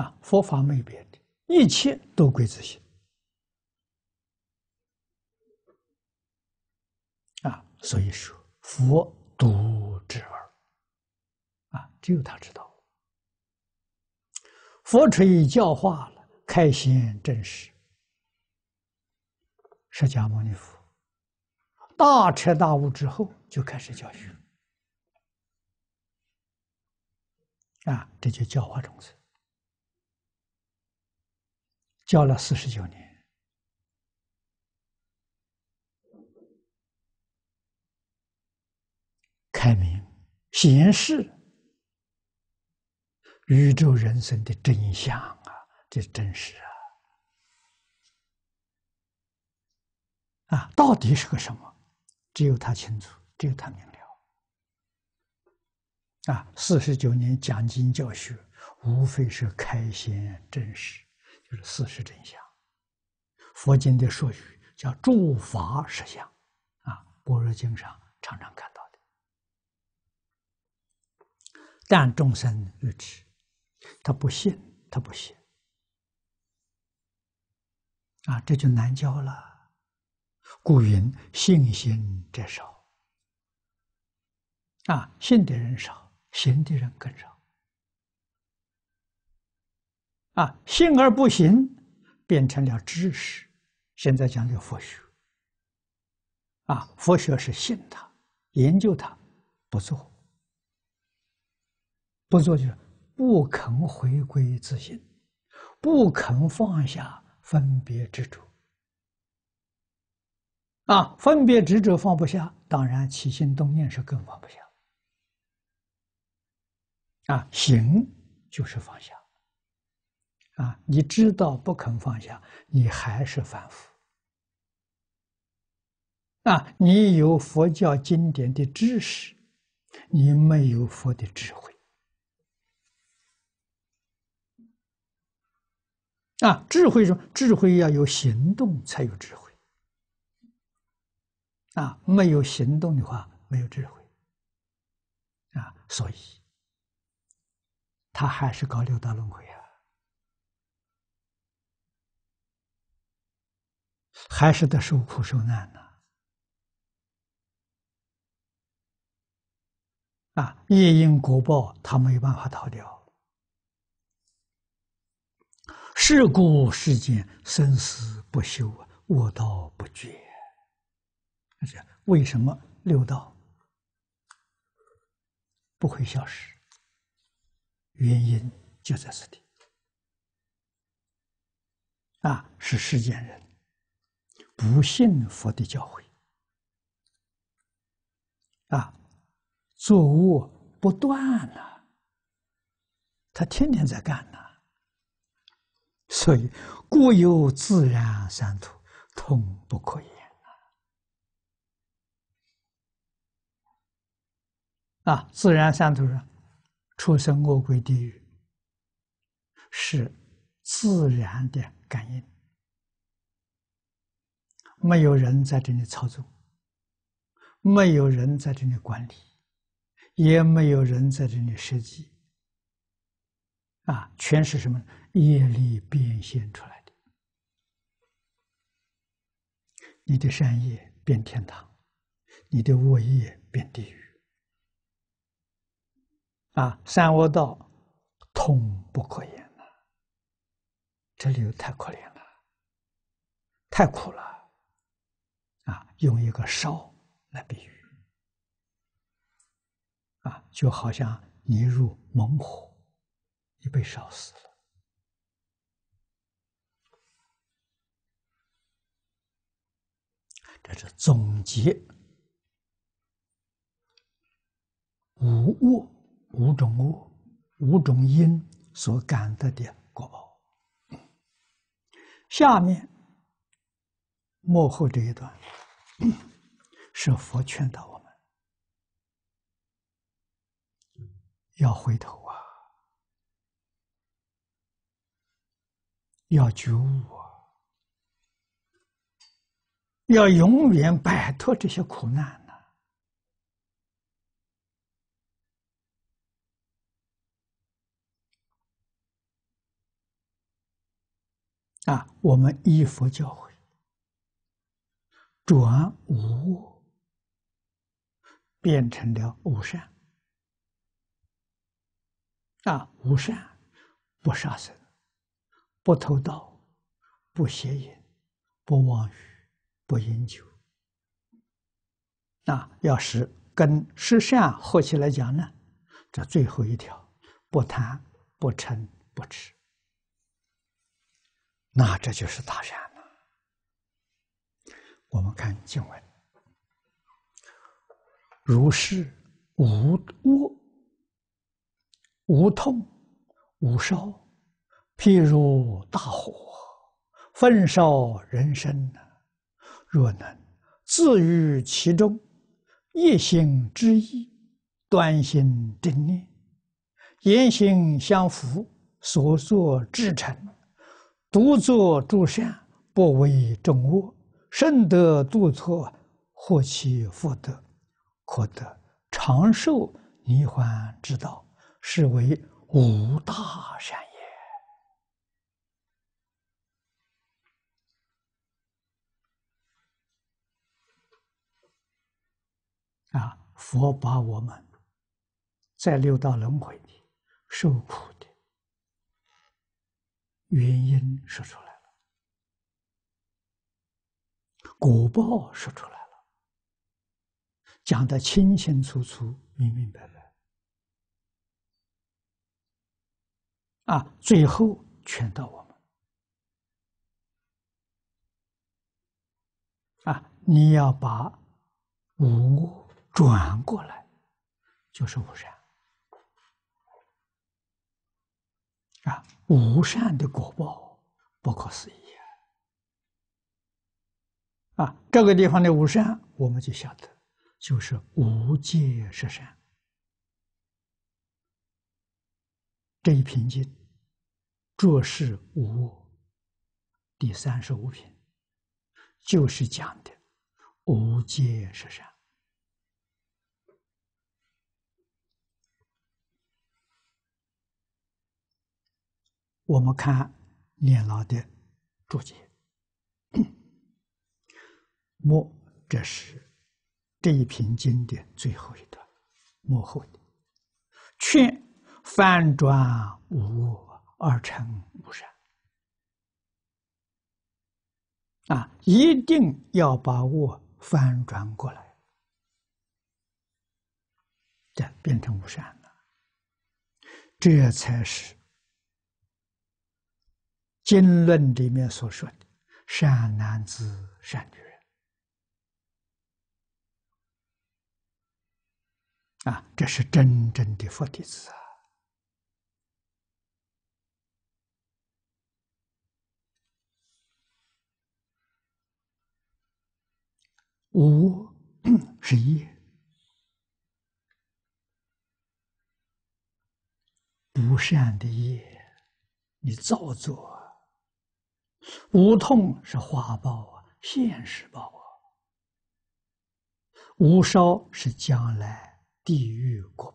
啊，佛法没别的，一切都归自性。啊，所以说，佛独知耳。啊，只有他知道。佛垂教化了，开心真实。释迦牟尼佛大彻大悟之后，就开始教学啊，这就教化众生，教了四十九年，开明显示宇宙人生的真相啊，这真实啊。啊，到底是个什么？只有他清楚，只有他明了。啊，四十九年讲经教学，无非是开心真实，就是事实真相。佛经的术语叫诸法实相，啊，《般若经》上常常看到的。但众生愚痴，他不信，他不信。啊，这就难教了。古云：“信心者少，啊，信的人少，行的人更少。啊，信而不行，变成了知识。现在讲的佛学，啊，佛学是信他，研究他，不做，不做就是不肯回归自性，不肯放下分别执着。”啊，分别执着放不下，当然起心动念是更放不下。啊，行就是放下。啊，你知道不肯放下，你还是反复。啊，你有佛教经典的知识，你没有佛的智慧。啊，智慧中智慧要有行动才有智慧。啊，没有行动的话，没有智慧。啊，所以他还是搞六道轮回啊，还是得受苦受难呢。啊，夜因果报，他没有办法逃掉。是故世间生死不休啊，卧道不绝。为什么六道不会消失？原因就在这里。啊，是世间人不信佛的教诲。啊，作恶不断呐，他天天在干呐，所以故有自然三途，痛不可言。啊，自然山头上出生恶鬼地狱，是自然的感应，没有人在这里操纵，没有人在这里管理，也没有人在这里设计，啊，全是什么业力变现出来的？你的善业变天堂，你的恶业变地狱。啊，三窝道，痛不可言呐！这里又太可怜了，太苦了！啊，用一个烧来比喻，啊，就好像你入猛火，你被烧死了。这是总结，无我。五种物，五种因所感得的果报。下面幕后这一段，是佛劝导我们要回头啊，要觉悟啊，要永远摆脱这些苦难。啊，我们依佛教诲，转无变成了无善。啊，无善，不杀生，不偷盗，不邪淫，不妄语，不饮酒。那要是跟十善合起来讲呢，这最后一条，不贪，不嗔，不痴。那这就是大善了。我们看经文：如是无恶、无痛、无烧，譬如大火焚烧人身若能自于其中一心之意，端心正念，言行相符，所作至诚。独坐诸山，不为众恶，甚得度脱，获其福德，可得长寿涅槃之道，是为五大善也。啊！佛把我们在六道轮回里受苦的。原因说出来了，果报说出来了，讲的清清楚楚、明明白白，啊，最后劝到我们，啊，你要把无转过来，就是无染，啊。无善的果报，不可思议啊！啊，这个地方的无善，我们就晓得，就是无界是善。这一品静，做是无，第三十五品，就是讲的无界是善。我们看年老的注解，末 这是这一篇经典最后一段末后的劝翻转无二成无善啊，一定要把我翻转过来，这变成无善了，这才是。经论里面所说的善男子、善女人啊，这是真正的佛弟子啊。无是业，不善的业，你造作。无痛是花报啊，现世报啊；无烧是将来地狱果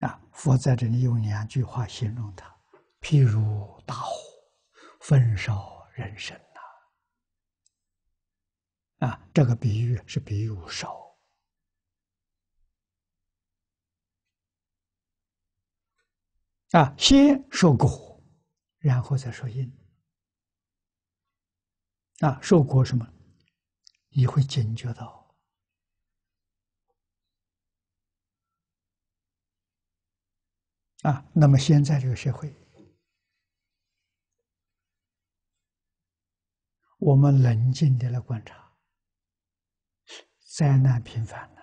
报啊。佛在这里用两句话形容它：譬如大火焚烧人身呐，啊，这个比喻是比无烧。啊，先受果，然后再受因。啊，受果什么？你会警觉到。啊，那么现在这个社会，我们冷静的来观察，灾难频繁了。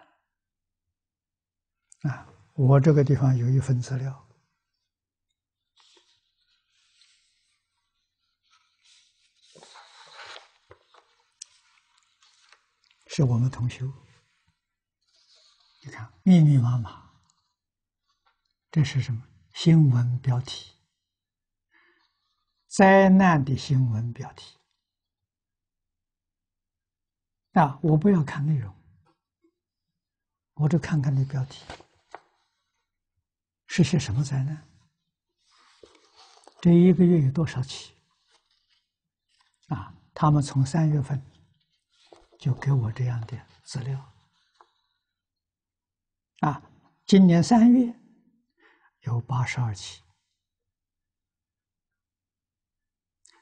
啊，我这个地方有一份资料。是我们同学，你看密密麻麻，这是什么新闻标题？灾难的新闻标题。啊，我不要看内容，我就看看那标题，是些什么灾难？这一个月有多少期？啊，他们从三月份。就给我这样的资料啊！今年三月有八十二起，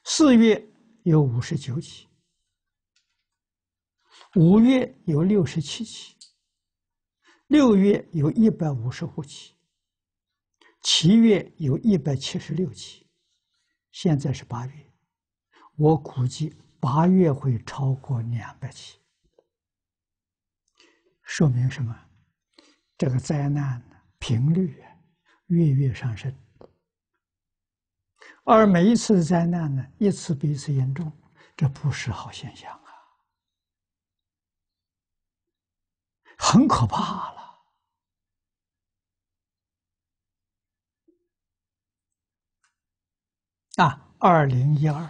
四月有五十九起，五月有六十七起，六月有一百五十户起，七月有一百七十六起，现在是八月，我估计。八月会超过两百起，说明什么？这个灾难频率月月上升，而每一次灾难呢，一次比一次严重，这不是好现象啊，很可怕了啊！二零一二。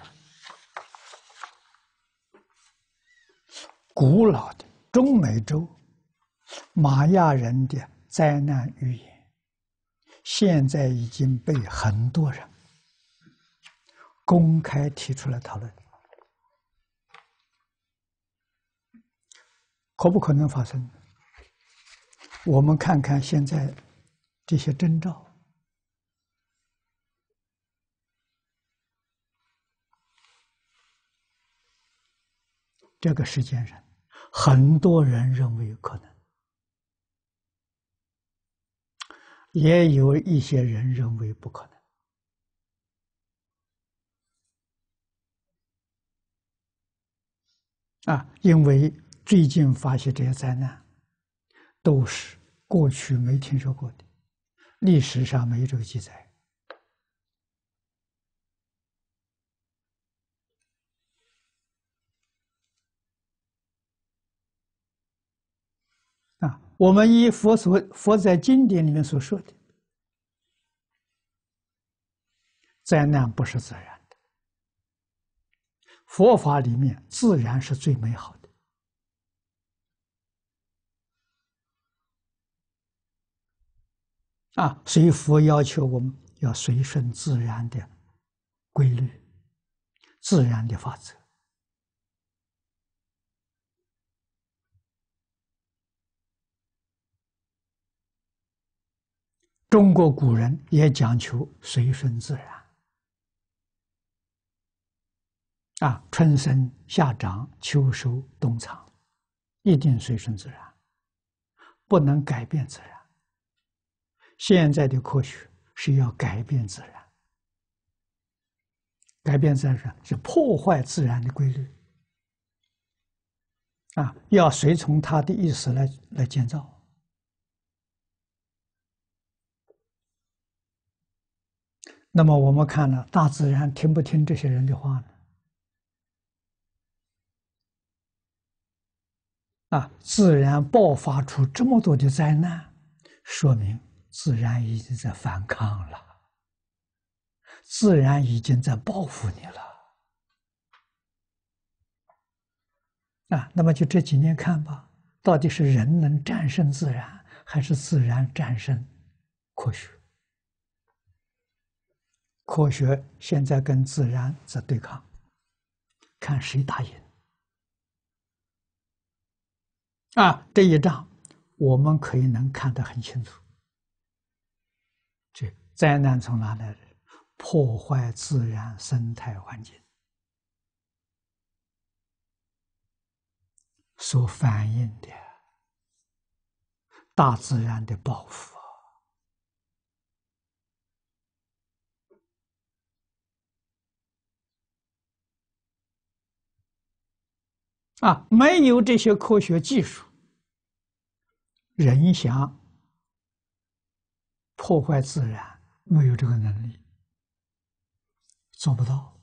古老的中美洲玛雅人的灾难预言，现在已经被很多人公开提出来讨论，可不可能发生？我们看看现在这些征兆，这个世界上。很多人认为可能，也有一些人认为不可能。啊，因为最近发现这些灾难，都是过去没听说过的，历史上没有这个记载。我们依佛所，佛在经典里面所说的，灾难不是自然的。佛法里面，自然是最美好的。啊，所以佛要求我们要随顺自然的规律，自然的法则。中国古人也讲求随顺自然啊，春生夏长秋收冬藏，一定随顺自然，不能改变自然。现在的科学是要改变自然，改变自然是破坏自然的规律啊，要随从他的意识来来建造。那么我们看呢？大自然听不听这些人的话呢？啊，自然爆发出这么多的灾难，说明自然已经在反抗了，自然已经在报复你了。啊，那么就这几年看吧，到底是人能战胜自然，还是自然战胜？科学？科学现在跟自然在对抗，看谁打赢。啊，这一仗我们可以能看得很清楚。这灾难从哪来的？破坏自然生态环境，所反映的，大自然的报复。啊，没有这些科学技术，人想破坏自然，没有这个能力，做不到。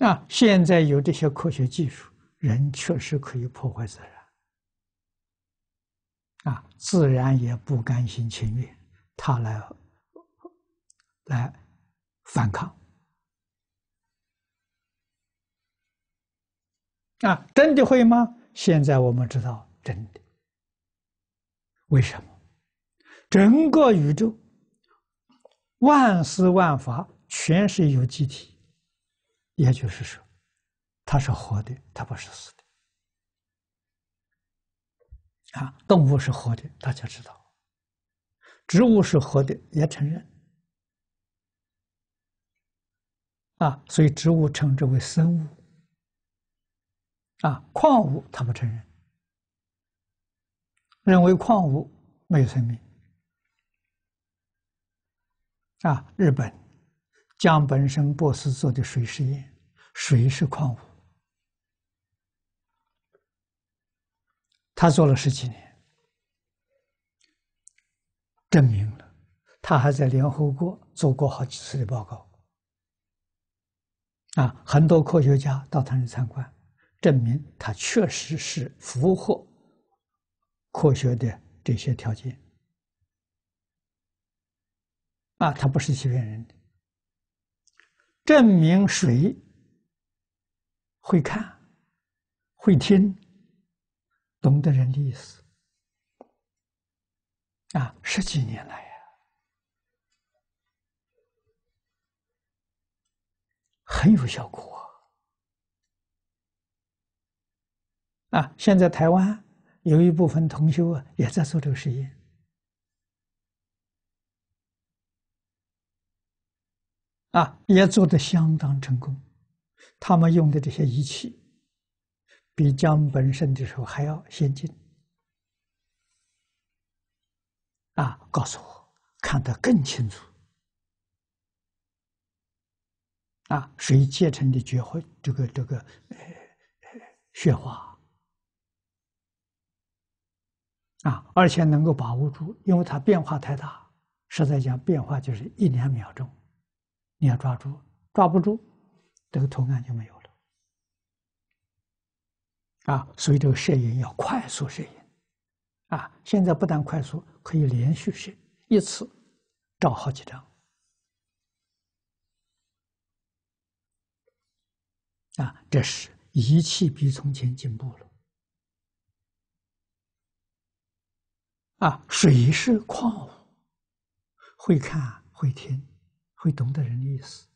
啊，现在有这些科学技术，人确实可以破坏自然，啊，自然也不甘心、情愿，他来来反抗。啊，真的会吗？现在我们知道真的。为什么？整个宇宙，万事万法全是有机体，也就是说，它是活的，它不是死的。啊，动物是活的，大家知道；植物是活的，也承认。啊，所以植物称之为生物。啊，矿物他不承认，认为矿物没有生命。啊，日本江本生博士做的水实验，水是矿物，他做了十几年，证明了，他还在联合国做过好几次的报告。啊，很多科学家到他那参观。证明他确实是符合科学的这些条件啊，他不是欺骗人的。证明谁会看，会听，懂得人的意思啊，十几年来呀，很有效果啊。啊，现在台湾有一部分同修啊，也在做这个实验，啊，也做的相当成功。他们用的这些仪器，比江本身的时候还要先进。啊，告诉我，看得更清楚。啊，水结成的绝会这个这个呃雪花。啊，而且能够把握住，因为它变化太大。实在讲，变化就是一两秒钟，你要抓住，抓不住，这个图案就没有了。啊，所以这个摄影要快速摄影。啊，现在不但快速，可以连续摄一次照好几张。啊，这是一气比从前进步了。啊，水是矿物，会看会听，会懂得人的意思，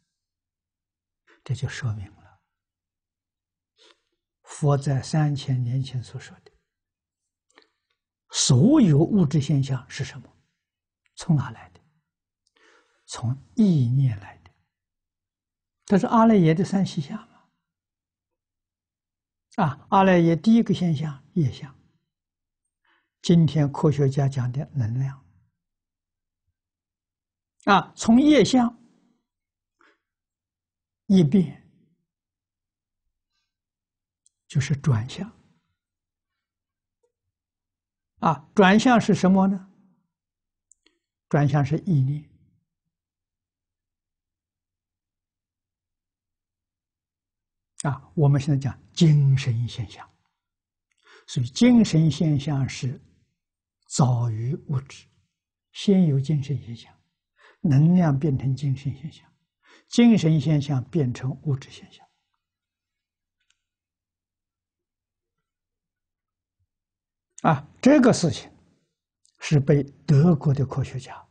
这就说明了佛在三千年前所说的，所有物质现象是什么？从哪来的？从意念来的。这是阿赖耶的三细相嘛？啊，阿赖耶第一个现象业相。今天科学家讲的能量啊，从液相一变就是转向啊，转向是什么呢？转向是意念。啊。我们现在讲精神现象，所以精神现象是。早于物质，先有精神现象，能量变成精神现象，精神现象变成物质现象。啊，这个事情是被德国的科学家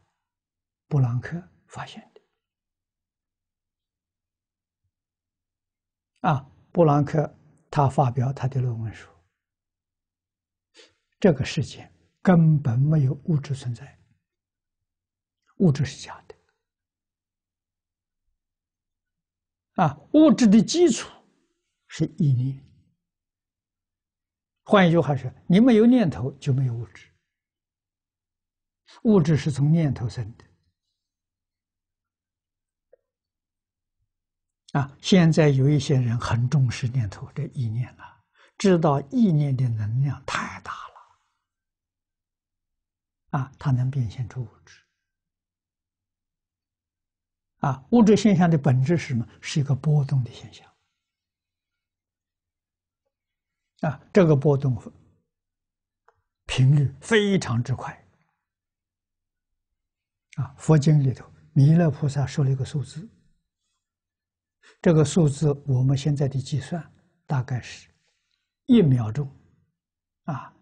布朗克发现的。啊，布朗克他发表他的论文说，这个事情根本没有物质存在，物质是假的。啊，物质的基础是意念。换一句话说，你没有念头就没有物质，物质是从念头生的。啊，现在有一些人很重视念头这意念了，知道意念的能量太大。啊，它能变现出物质。啊，物质现象的本质是什么？是一个波动的现象。啊，这个波动频率非常之快。啊，佛经里头，弥勒菩萨说了一个数字，这个数字我们现在的计算大概是，一秒钟，啊，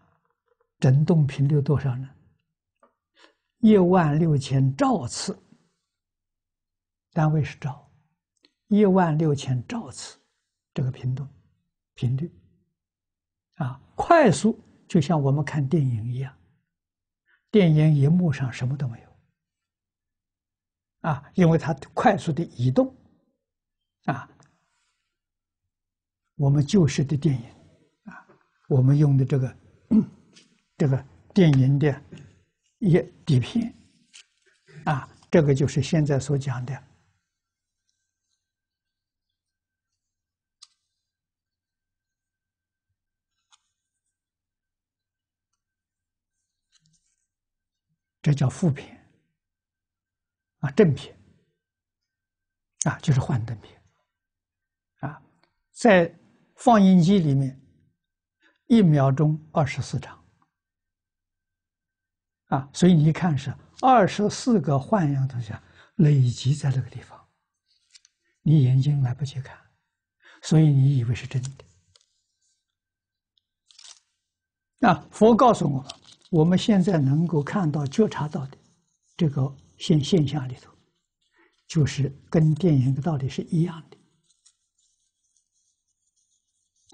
振动频率多少呢？一万六千兆次，单位是兆，一万六千兆次，这个频度、频率，啊，快速就像我们看电影一样，电影荧幕上什么都没有，啊，因为它快速的移动，啊，我们旧式的电影，啊，我们用的这个 这个电影的。一底片啊，这个就是现在所讲的，这叫负片啊，正片啊，就是幻灯片啊，在放映机里面，一秒钟二十四张。啊，所以你一看是二十四个幻影东西，累积在那个地方，你眼睛来不及看，所以你以为是真的。那佛告诉我们，我们现在能够看到觉察到的这个现现象里头，就是跟电影的道理是一样的。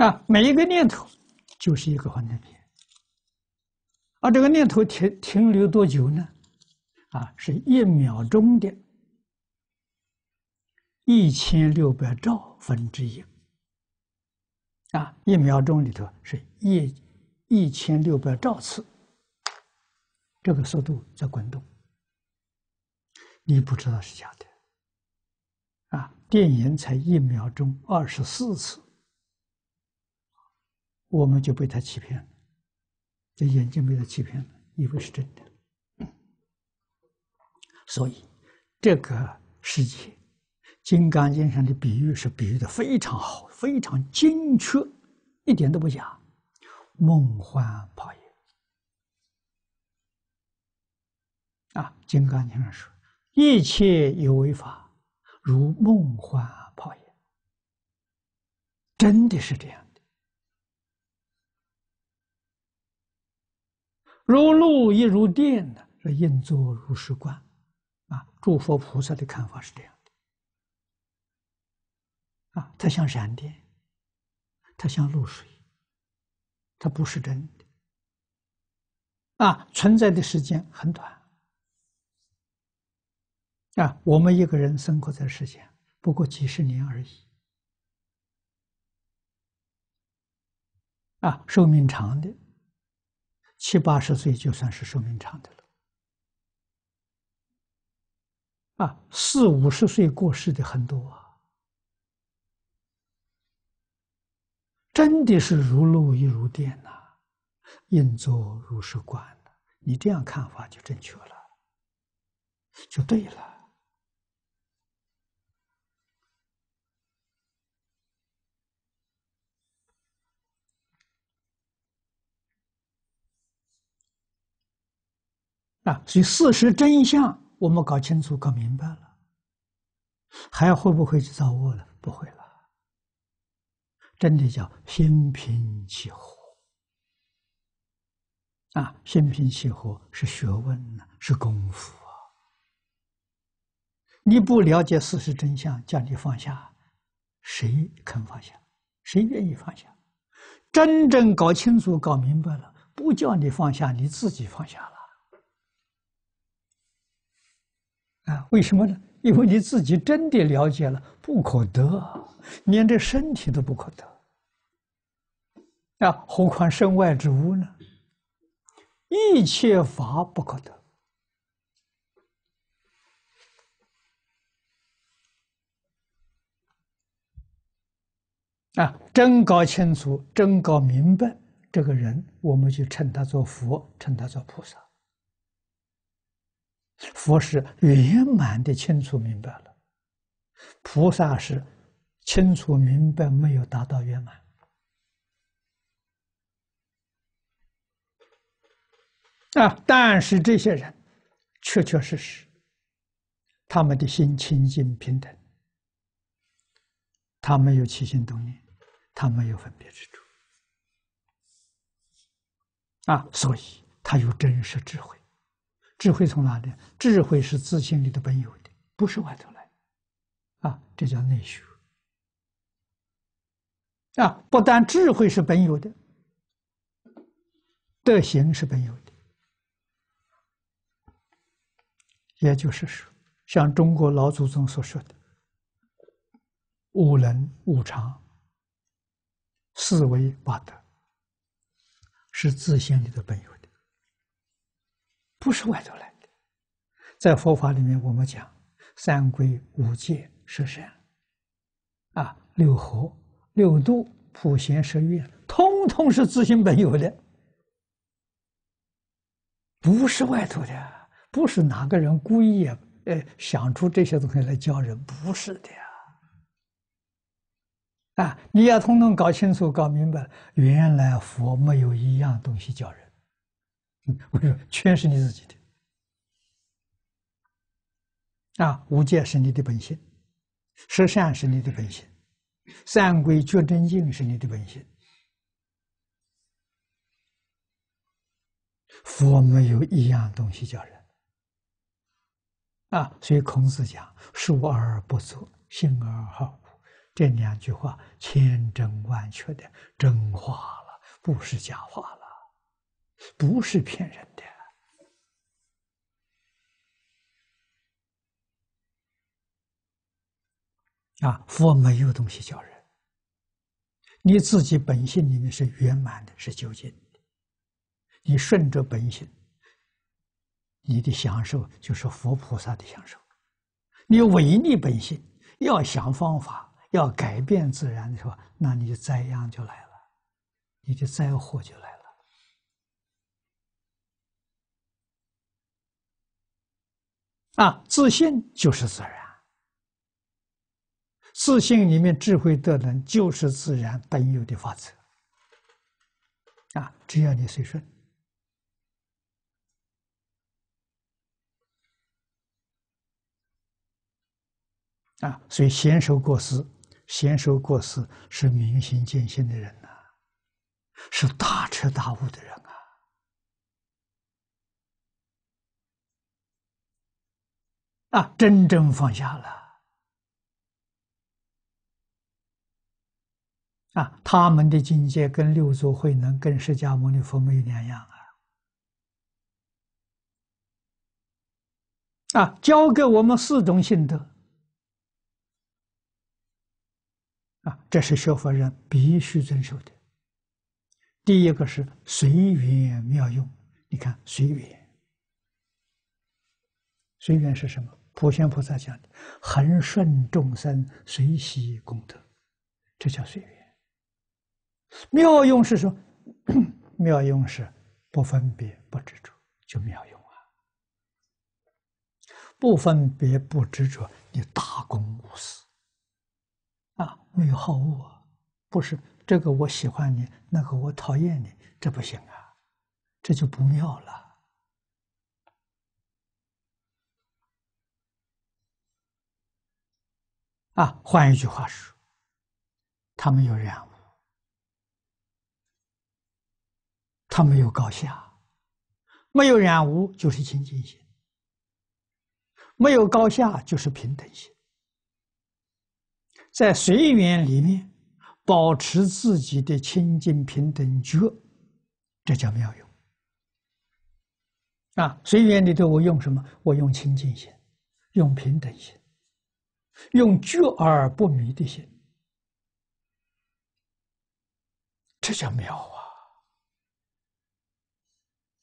啊，每一个念头就是一个幻灯片。而这个念头停停留多久呢？啊，是一秒钟的，一千六百兆分之一，啊，一秒钟里头是一一千六百兆次，这个速度在滚动，你不知道是假的，啊，电源才一秒钟二十四次，我们就被他欺骗了。这眼睛被他欺骗了，以为是真的。所以，这个世界，《金刚经》上的比喻是比喻的非常好，非常精确，一点都不假。梦幻泡影啊，《金刚经》上说：“一切有为法，如梦幻泡影。”真的是这样。如露亦如电呢？是应作如是观，啊，诸佛菩萨的看法是这样的，啊，它像闪电，它像露水，它不是真的，啊，存在的时间很短，啊，我们一个人生活在世间不过几十年而已，啊，寿命长的。七八十岁就算是寿命长的了，啊，四五十岁过世的很多啊，真的是如露亦如电呐，应作如是观的，你这样看法就正确了，就对了。啊，所以事实真相我们搞清楚、搞明白了，还会不会去造恶了？不会了。真的叫心平气和。啊，心平气和是学问呢，是功夫啊。你不了解事实真相，叫你放下，谁肯放下？谁愿意放下？真正搞清楚、搞明白了，不叫你放下，你自己放下了。啊，为什么呢？因为你自己真的了解了不可得，连这身体都不可得，啊，何况身外之物呢？一切法不可得。啊，真搞清楚，真搞明白，这个人，我们就称他做佛，称他做菩萨。佛是圆满的，清楚明白了；菩萨是清楚明白，没有达到圆满。啊！但是这些人，确确实实，他们的心清净平等，他没有起心动念，他没有分别之处。啊！所以他有真实智慧。智慧从哪里？智慧是自心里的本有的，不是外头来。啊，这叫内修。啊，不但智慧是本有的，德行是本有的，也就是说，像中国老祖宗所说的“五能五常”“四维八德”，是自信里的本有。不是外头来的，在佛法里面我们讲三规五戒十善，啊，六合六度普贤十愿，通通是自性本有的，不是外头的，不是哪个人故意呃想出这些东西来教人，不是的啊！啊，你要通通搞清楚、搞明白，原来佛没有一样东西教人。我 全是你自己的啊！无戒是你的本性，十善是你的本性，三归觉真经是你的本性。佛没有一样东西叫人啊！所以孔子讲“疏而不足，信而好这两句话千真万确的真话了，不是假话了。不是骗人的啊！佛没有东西教人，你自己本性里面是圆满的，是究竟的。你顺着本性，你的享受就是佛菩萨的享受；你违逆本性，要想方法要改变自然的时候，那你的灾殃就来了，你的灾祸就来。啊，自信就是自然。自信里面智慧德能，就是自然本有的法则。啊，只要你随顺。啊，所以闲守过失，闲守过失是明心见性的人呐，是大彻大悟的人。啊，真正放下了。啊，他们的境界跟六祖慧能、跟释迦牟尼佛没有两样啊！啊，教给我们四种心得。啊，这是学佛人必须遵守的。第一个是随缘妙用，你看随缘，随缘是什么？普贤菩萨讲的，恒顺众生，随喜功德，这叫随缘。妙用是说，妙用是不分别、不执着，就妙用啊！不分别、不执着，你大公无私啊，没有好恶。不是这个我喜欢你，那个我讨厌你，这不行啊，这就不妙了。啊，换一句话说，他们有染污，他没有高下，没有染污就是清净心，没有高下就是平等心，在随缘里面保持自己的清净平等觉，这叫妙用。啊，随缘里头我用什么？我用清净心，用平等心。用觉而不迷的心，这叫妙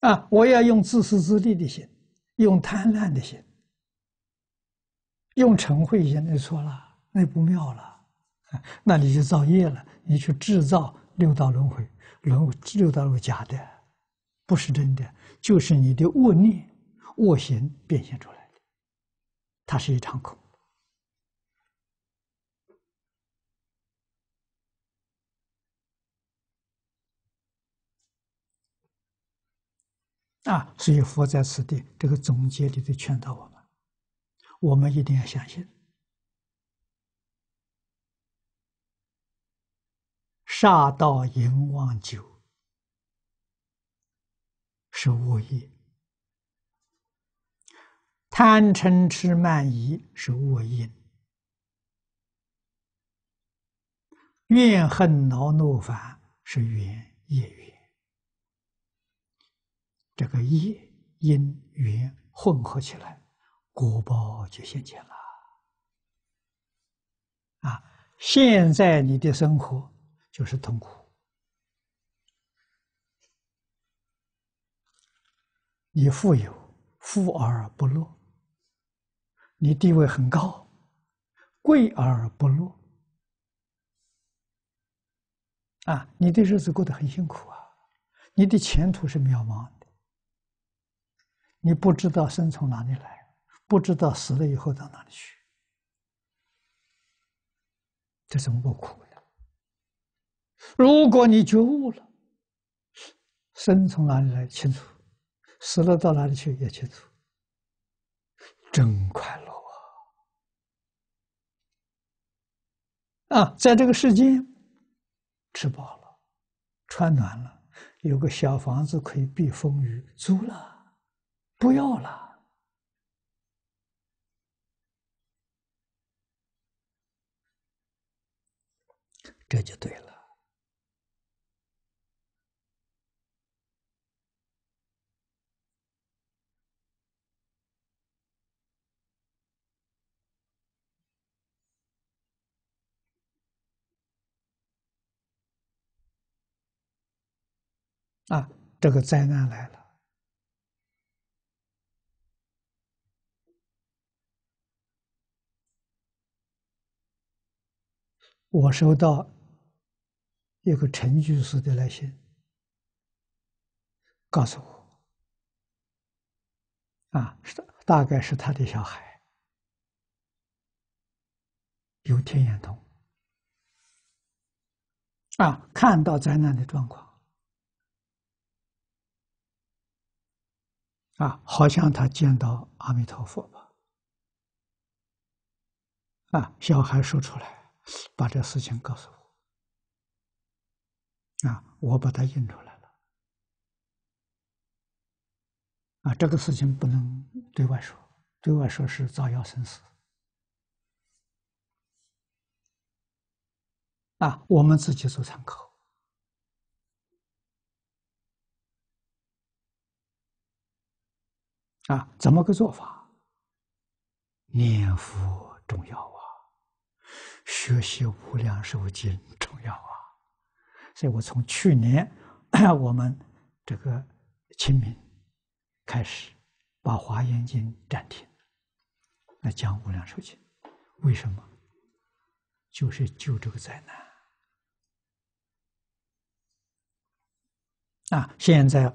啊！啊，我要用自私自利的心，用贪婪的心，用成慧心，那错了，那不妙了，那你就造业了，你去制造六道轮回，轮回六道轮回假的，不是真的，就是你的恶念、恶行变现出来的，它是一场空。啊，所以佛在此地这个总结里头劝导我们，我们一定要相信：杀盗淫妄酒是恶业，贪嗔痴慢疑是恶业。怨恨恼怒烦是缘业缘。这个业因缘混合起来，果报就现前了。啊，现在你的生活就是痛苦。你富有，富而不落；你地位很高，贵而不落。啊，你的日子过得很辛苦啊，你的前途是渺茫。你不知道生从哪里来，不知道死了以后到哪里去，这怎么不苦呀？如果你觉悟了，生从哪里来清楚，死了到哪里去也清楚，真快乐啊！啊，在这个世间，吃饱了，穿暖了，有个小房子可以避风雨，租了。不要了，这就对了。啊，这个灾难来了。我收到一个陈居士的来信，告诉我，啊，是大概是他的小孩有天眼通，啊，看到灾难的状况，啊，好像他见到阿弥陀佛吧，啊，小孩说出来。把这事情告诉我，啊，我把它印出来了，啊，这个事情不能对外说，对外说是造谣生事，啊，我们自己做参考，啊，怎么个做法？念佛重要啊。学习《无量寿经》重要啊！所以我从去年我们这个清明开始，把《华严经》暂停，来讲《无量寿经》。为什么？就是救这个灾难啊！现在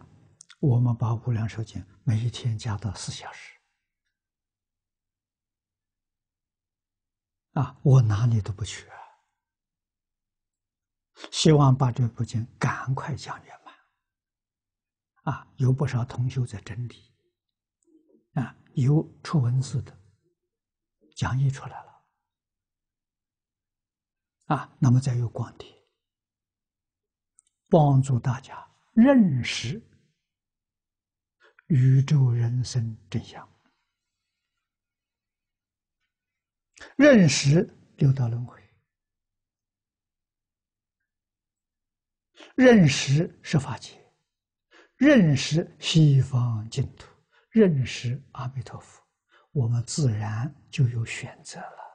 我们把《无量寿经》每一天加到四小时。啊，我哪里都不去，啊。希望把这部经赶快讲圆满。啊，有不少同学在整理，啊，有出文字的讲义出来了，啊，那么再有光碟，帮助大家认识宇宙人生真相。认识六道轮回，认识十法界，认识西方净土，认识阿弥陀佛，我们自然就有选择了。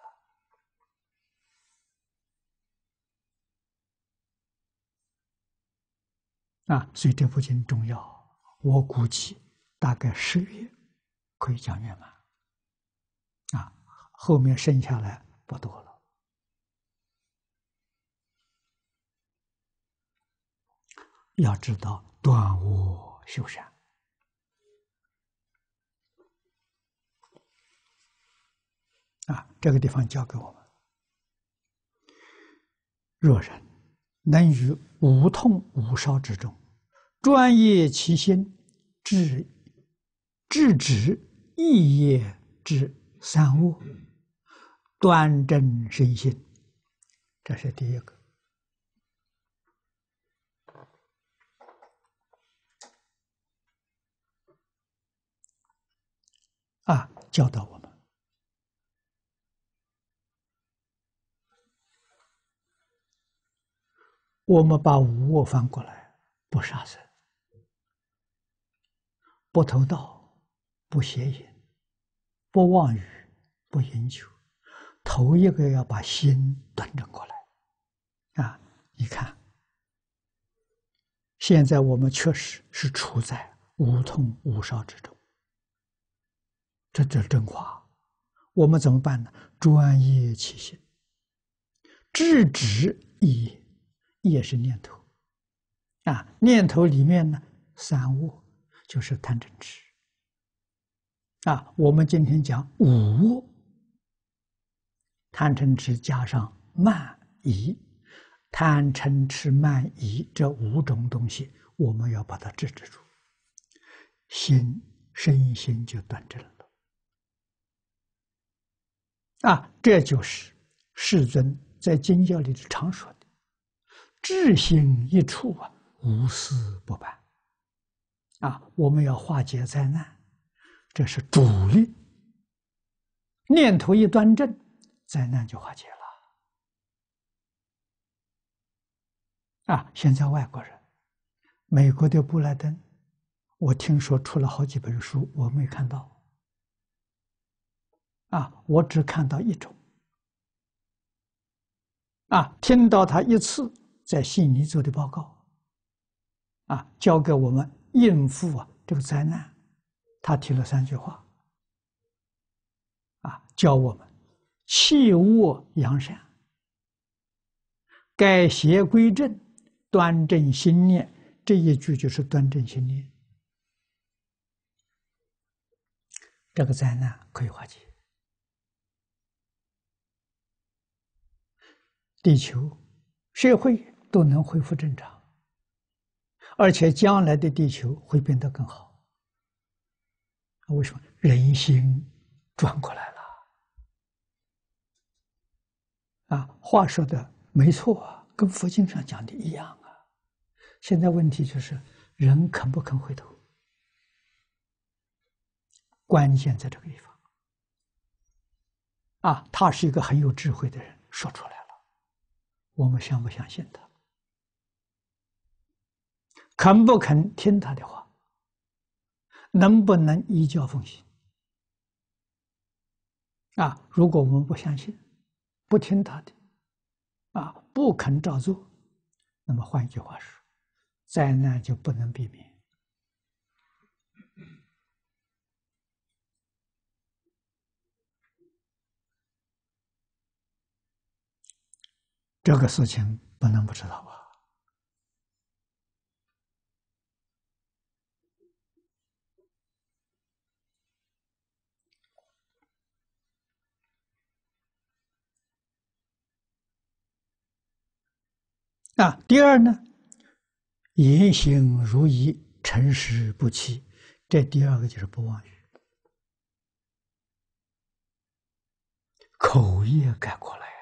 啊，所以这不仅重要。我估计大概十月可以讲圆满。后面剩下来不多了。要知道断无修善啊！这个地方交给我们。若人能于无痛无烧之中，专业其心，至至止意业之三恶。端正身心，这是第一个啊！教导我们，我们把无我翻过来，不杀生，不偷盗，不邪淫，不妄语，不饮酒。头一个要把心端正过来，啊！你看，现在我们确实是处在无痛无烧之中，这这真话，我们怎么办呢？专业起心，制止意，也是念头，啊！念头里面呢，三恶就是贪嗔痴，啊！我们今天讲五恶。贪嗔痴加上慢疑，贪嗔痴慢疑这五种东西，我们要把它制止住，心身心就端正了。啊，这就是世尊在经教里的常说的，智心一处啊，无私不办。啊，我们要化解灾难，这是主力。念头一端正。灾难就化解了啊！现在外国人，美国的布莱登，我听说出了好几本书，我没看到。啊，我只看到一种。啊，听到他一次在悉尼做的报告，啊，教给我们应付啊这个灾难，他提了三句话，啊，教我们。弃恶扬善，改邪归正，端正心念，这一句就是端正心念。这个灾难可以化解，地球、社会都能恢复正常，而且将来的地球会变得更好。为什么人心转过来了？啊，话说的没错，啊，跟佛经上讲的一样啊。现在问题就是，人肯不肯回头，关键在这个地方。啊，他是一个很有智慧的人，说出来了，我们相不相信他，肯不肯听他的话，能不能依教奉行？啊，如果我们不相信。不听他的，啊，不肯照做，那么换句话说，灾难就不能避免。这个事情不能不知道吧。啊，第二呢，言行如一，诚实不欺，这第二个就是不妄语。口业改过来呀！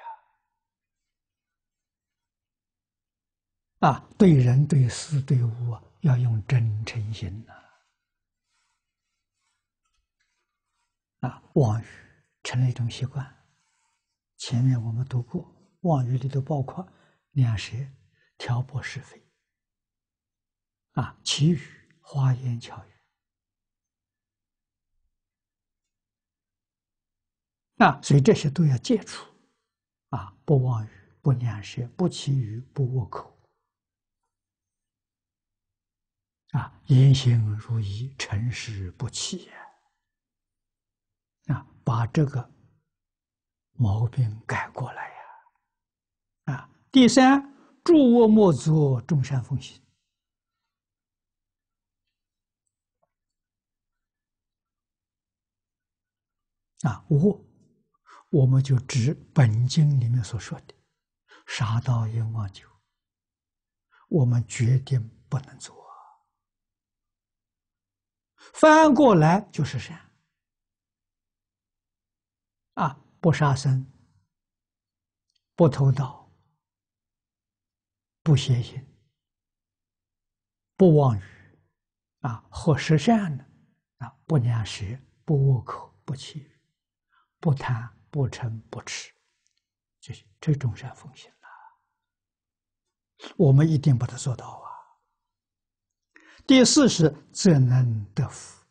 啊，对人对事对物要用真诚心呐。啊，妄语成了一种习惯。前面我们读过，妄语里头包括两舌。挑拨是非，啊，其余花言巧语，啊，所以这些都要戒除，啊，不妄语，不两舌，不绮语，不恶口，啊，言行如一，诚实不欺也，啊，把这个毛病改过来呀，啊，第三。诸恶莫作众善奉行啊！卧，我们就指本经里面所说的“杀盗阎王酒”，我们决定不能做。翻过来就是啥？啊，不杀生，不偷盗。不邪淫，不妄语，啊，或实善的，啊，不染时，不恶口，不欺，不贪，不嗔，不痴，这这种善奉行了。我们一定把它做到啊。第四是则能得福，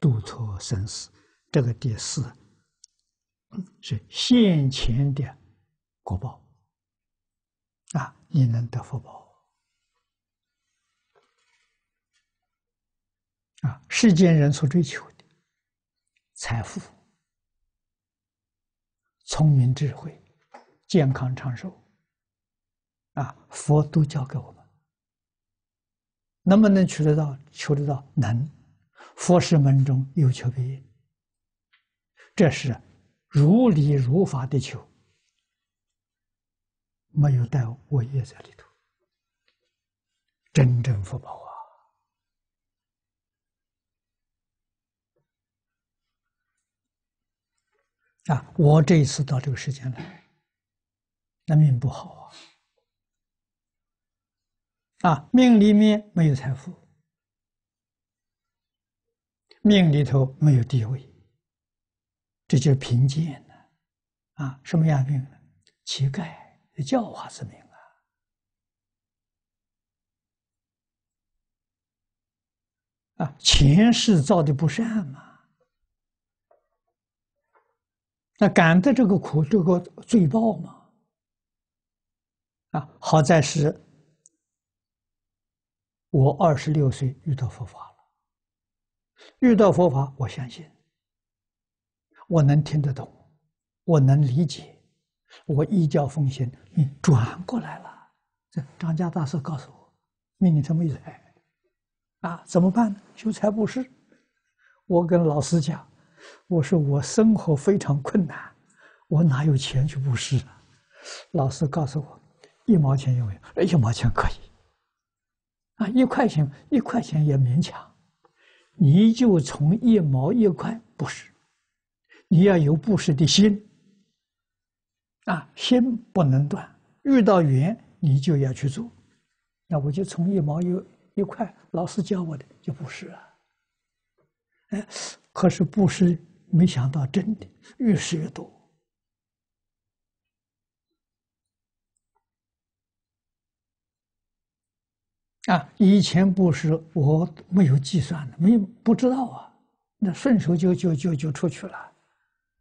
度脱生死，这个第四是现前的果报。你能得福报啊！世间人所追求的财富、聪明智慧、健康长寿啊，佛都教给我们。能不能取得到、求得到？能，佛是门中有求必应。这是如理如法的求。没有带我业在里头，真正福报啊！啊，我这一次到这个世间来，那命不好啊！啊，命里面没有财富，命里头没有地位，这就是贫贱呢！啊，什么样命呢？乞丐。教化之名啊！啊，前世造的不善嘛，那感的这个苦，这个罪报嘛，啊，好在是我二十六岁遇到佛法了，遇到佛法，我相信，我能听得懂，我能理解。我一交奉险，你转过来了。这张家大师告诉我，命令这么一来，啊，怎么办呢？修财布施。我跟老师讲，我说我生活非常困难，我哪有钱去布施啊？老师告诉我，一毛钱有没有？哎，一毛钱可以。啊，一块钱一块钱也勉强。你就从一毛一块布施，你要有布施的心。啊，心不能断，遇到缘你就要去做。那我就从一毛一一块，老师教我的就不是了。哎，可是不是？没想到真的越试越多。啊，以前不是我没有计算的，没不知道啊。那顺手就就就就出去了，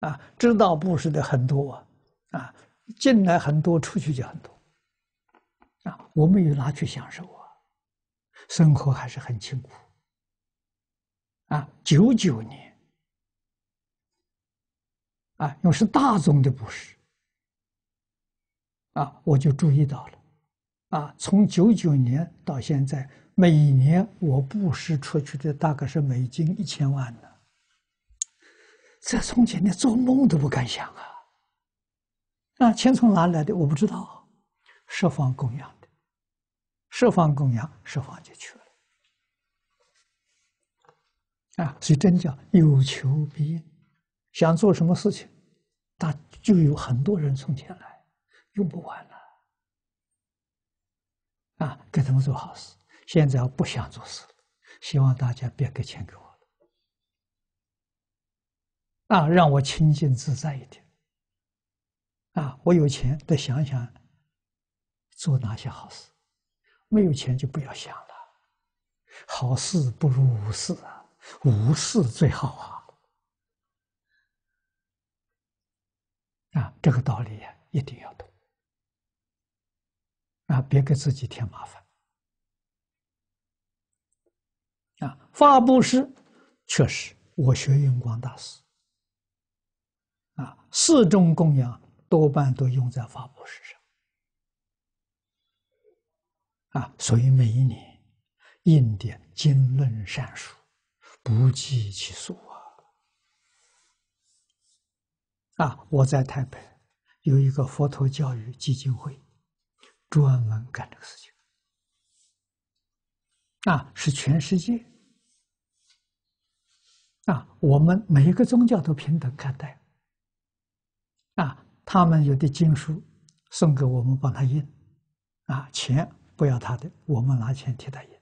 啊，知道布施的很多。啊。啊，进来很多，出去就很多。啊，我们有拿去享受啊，生活还是很清苦。啊，九九年，啊，又是大宗的布施，啊，我就注意到了，啊，从九九年到现在，每年我布施出去的大概是美金一千万呢，这从前连做梦都不敢想啊。那钱从哪来的？我不知道，设方供养的，设方供养，设方就缺了啊！所以真叫有求必应，想做什么事情，那就有很多人从前来，用不完了啊！给他们做好事。现在我不想做事了，希望大家别给钱给我了啊！让我清净自在一点。啊，我有钱得想想做哪些好事；没有钱就不要想了。好事不如无事啊，无事最好啊。啊，这个道理呀，一定要懂。啊，别给自己添麻烦。啊，发布施确实，我学云光大师。啊，四种供养。多半都用在发布史上，啊，所以每一年印点经论善书不计其数啊！啊，我在台北有一个佛陀教育基金会，专门干这个事情，啊，是全世界啊，我们每一个宗教都平等看待，啊。他们有的经书送给我们帮他印，啊，钱不要他的，我们拿钱替他印。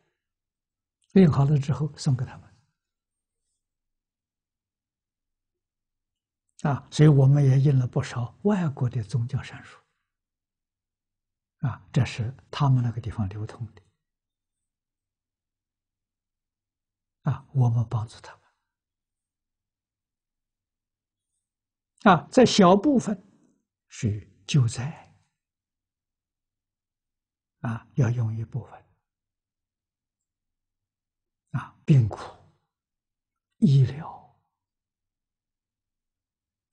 印好了之后送给他们。啊，所以我们也印了不少外国的宗教善书。啊，这是他们那个地方流通的。啊，我们帮助他们。啊，在小部分。是救灾啊，要用一部分啊，病苦医疗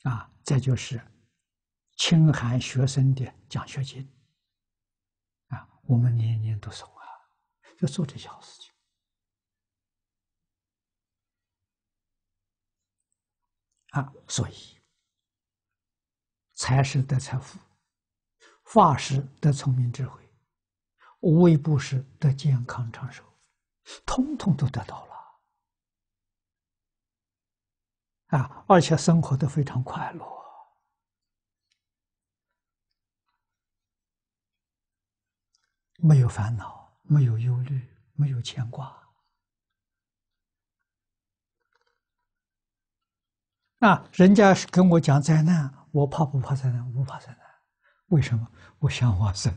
啊，再就是清寒学生的奖学金啊，我们年年都送啊，要做这些好事情啊，所以。财是得财富，法是得聪明智慧，无为不施得健康长寿，通通都得到了啊！而且生活的非常快乐，没有烦恼，没有忧虑，没有牵挂。那人家跟我讲灾难，我怕不怕灾难？不怕灾难，为什么我想往生？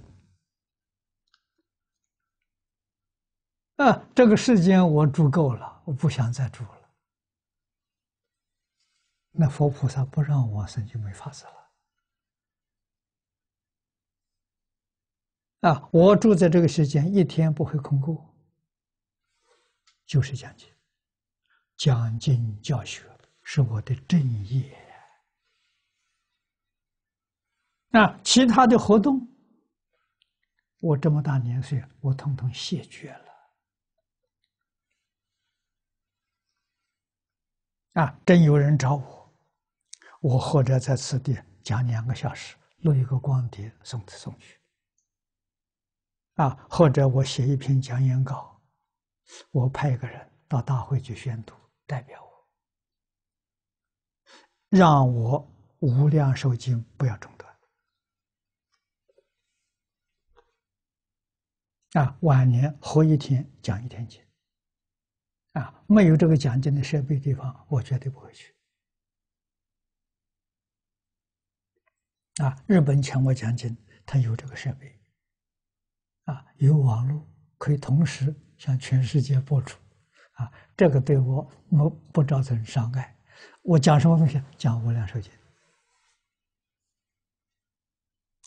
啊，这个世间我住够了，我不想再住了。那佛菩萨不让往生，就没法子了。啊，我住在这个世间，一天不会空过，就是讲经、讲经教学。是我的正业，那其他的活动，我这么大年岁，我统统谢绝了。啊，真有人找我，我或者在此地讲两个小时，录一个光碟送他送去，啊，或者我写一篇讲演稿，我派一个人到大会去宣读，代表。让我无量寿经不要中断啊！晚年活一天，讲一天经啊！没有这个讲经的设备地方，我绝对不会去啊！日本请我讲经，他有这个设备啊，有网络可以同时向全世界播出啊，这个对我我不造成伤害。我讲什么东西？讲《无量寿经》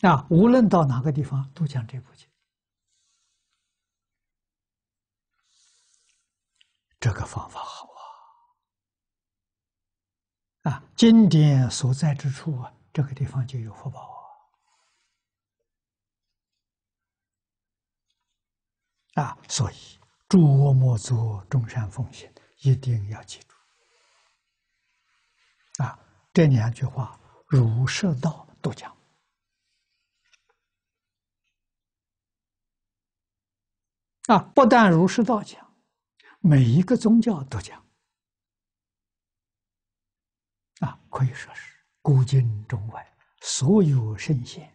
啊，无论到哪个地方都讲这部经。这个方法好啊！啊，经典所在之处啊，这个地方就有福报啊！啊，所以诸恶莫作，众善奉行，一定要记住。啊，这两句话，儒释道都讲。啊，不但儒释道讲，每一个宗教都讲。啊，可以说是古今中外所有圣贤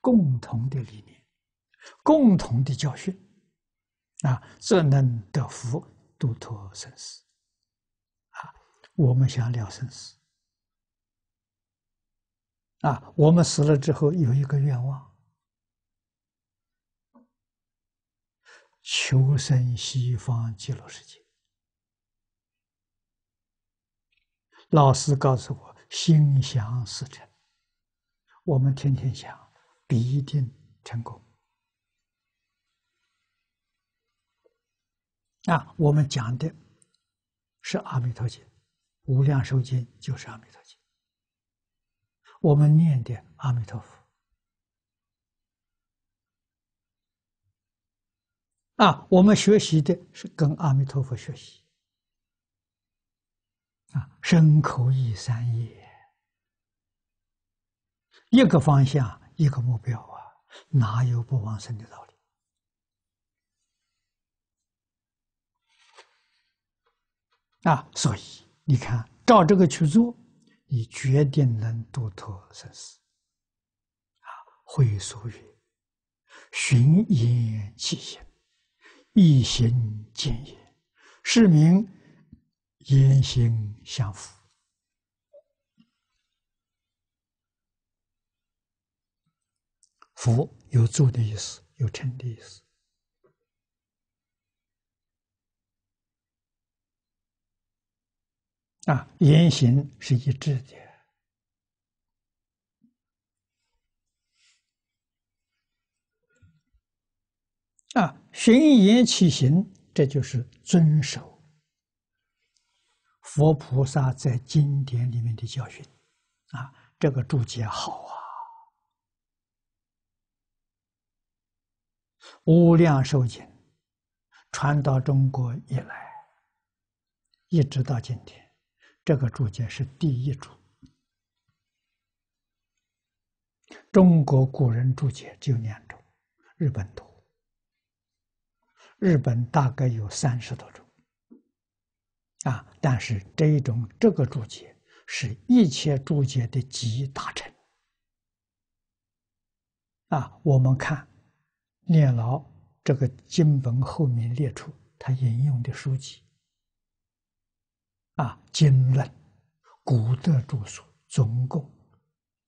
共同的理念，共同的教训。啊，这能得福，度脱生死。啊，我们想了生死。啊，我们死了之后有一个愿望，求生西方极乐世界。老师告诉我，心想事成，我们天天想，必定成功。啊，我们讲的是阿弥陀经，无量寿经就是阿弥陀。我们念的阿弥陀佛啊，我们学习的是跟阿弥陀佛学习啊，身口意三业，一个方向，一个目标啊，哪有不往生的道理？啊，所以你看，照这个去做。你决定能度脱生死，啊！会所曰：寻言其言，一行见也。是名言行相符。福有住的意思，有成的意思。啊，言行是一致的。啊，循言起行，这就是遵守佛菩萨在经典里面的教训。啊，这个注解好啊！《无量寿经》传到中国以来，一直到今天。这个注解是第一注。中国古人注解就两种，日本多。日本大概有三十多种，啊！但是这一种这个注解是一切注解的集大成。啊，我们看念老这个经文后面列出他引用的书籍。啊，经论，古德著述，总共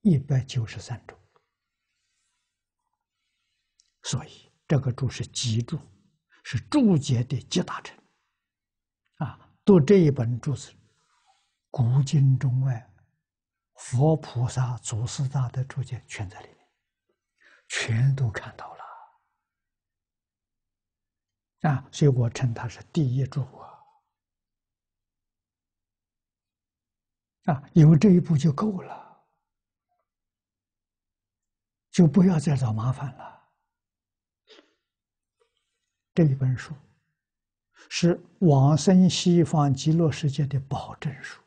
一百九十三种，所以这个注是集注，是注解的集大成。啊，读这一本注词，古今中外、佛菩萨、祖师大德注解全在里面，全都看到了。啊，所以我称它是第一注啊。有这一步就够了，就不要再找麻烦了。这一本书是往生西方极乐世界的保证书，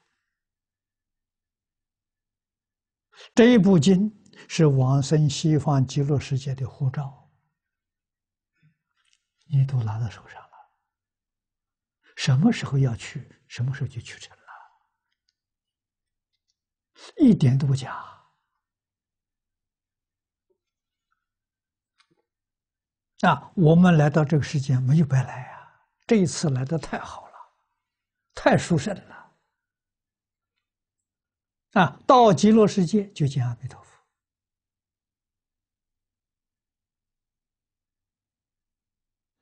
这一部经是往生西方极乐世界的护照，你都拿到手上了。什么时候要去，什么时候就去成了。一点都不假。啊，我们来到这个世界没有白来啊，这一次来的太好了，太殊胜了。啊，到极乐世界就见阿弥陀佛。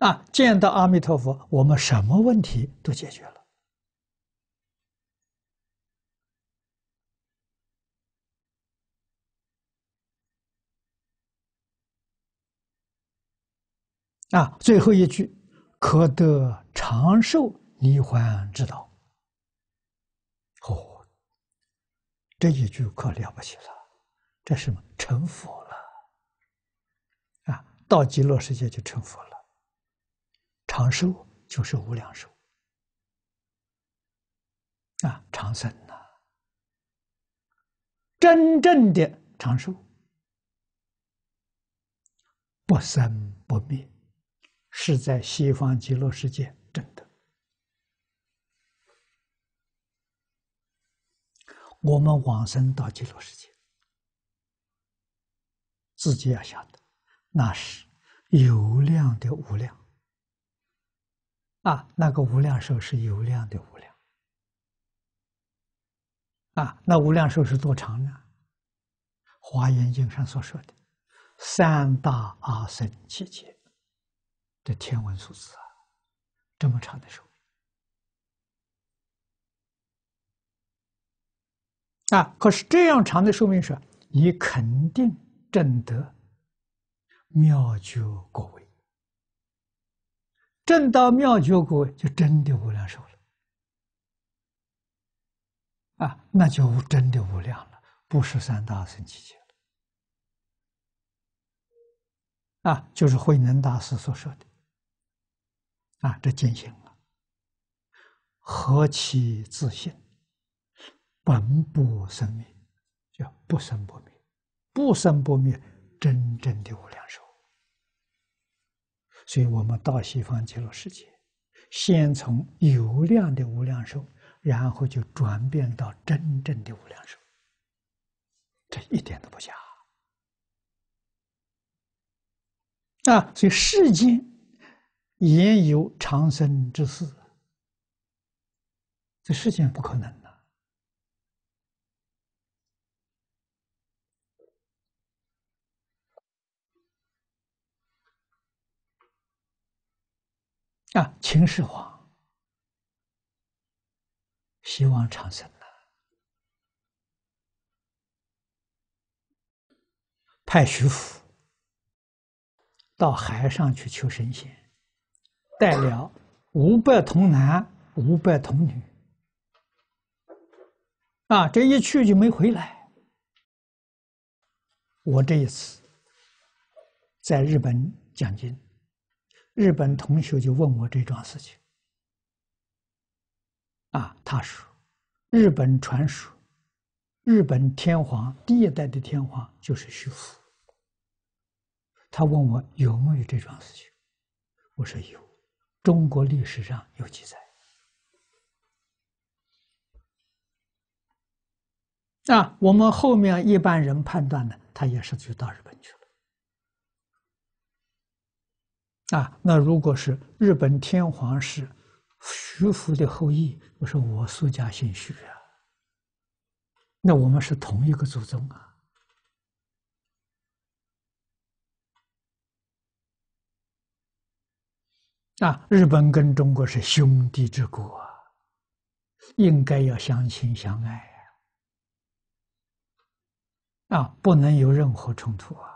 啊，见到阿弥陀佛，我们什么问题都解决了。啊，最后一句，可得长寿离还之道。哦，这一句可了不起了，这什么成佛了？啊，到极乐世界就成佛了，长寿就是无量寿，啊，长生呐，真正的长寿，不生不灭。是在西方极乐世界真的，我们往生到极乐世界，自己要晓得，那是有量的无量，啊，那个无量寿是有量的无量，啊，那无量寿是多长呢？《华严经》上所说的三大阿僧祇劫。这天文数字啊，这么长的寿命啊！可是这样长的寿命时，你肯定证得妙觉果位。证到妙觉果位，就真的无量寿了。啊，那就真的无量了，不是三大圣期了。啊，就是慧能大师所说的。啊，这进行了何其自信，本不生灭，叫不生不灭，不生不灭，真正的无量寿。所以，我们到西方极乐世界，先从有量的无量寿，然后就转变到真正的无量寿，这一点都不假。啊，所以世间。也有长生之事，这世间不可能的。啊，秦始皇希望长生了，派徐福到海上去求神仙。带了五百童男，五百童女，啊，这一去就没回来。我这一次在日本讲经，日本同学就问我这桩事情。啊，他说，日本传说，日本天皇第一代的天皇就是徐福。他问我有没有这桩事情，我说有。中国历史上有记载。那我们后面一般人判断呢，他也是去到日本去了。啊，那如果是日本天皇是徐福的后裔，我说我苏家姓徐啊，那我们是同一个祖宗啊。啊！日本跟中国是兄弟之国，应该要相亲相爱啊，不能有任何冲突啊！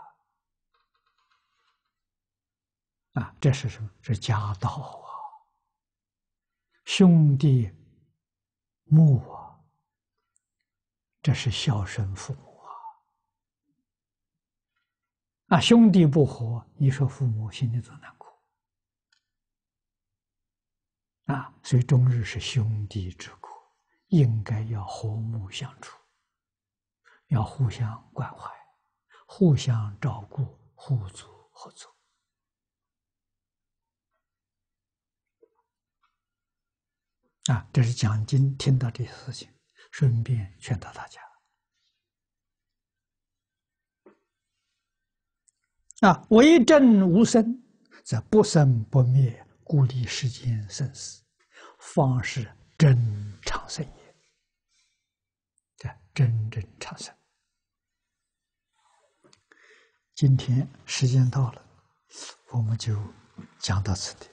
啊，这是什么？是家道啊！兄弟睦啊，这是孝顺父母啊！啊，兄弟不和，你说父母心里怎能？啊，所以终日是兄弟之故，应该要和睦相处，要互相关怀，互相照顾，互助合作。啊，这是讲经听到这些事情，顺便劝导大家。啊，为政无声，则不生不灭。故离世间生死，方是真长生也。这真正长生。今天时间到了，我们就讲到此地。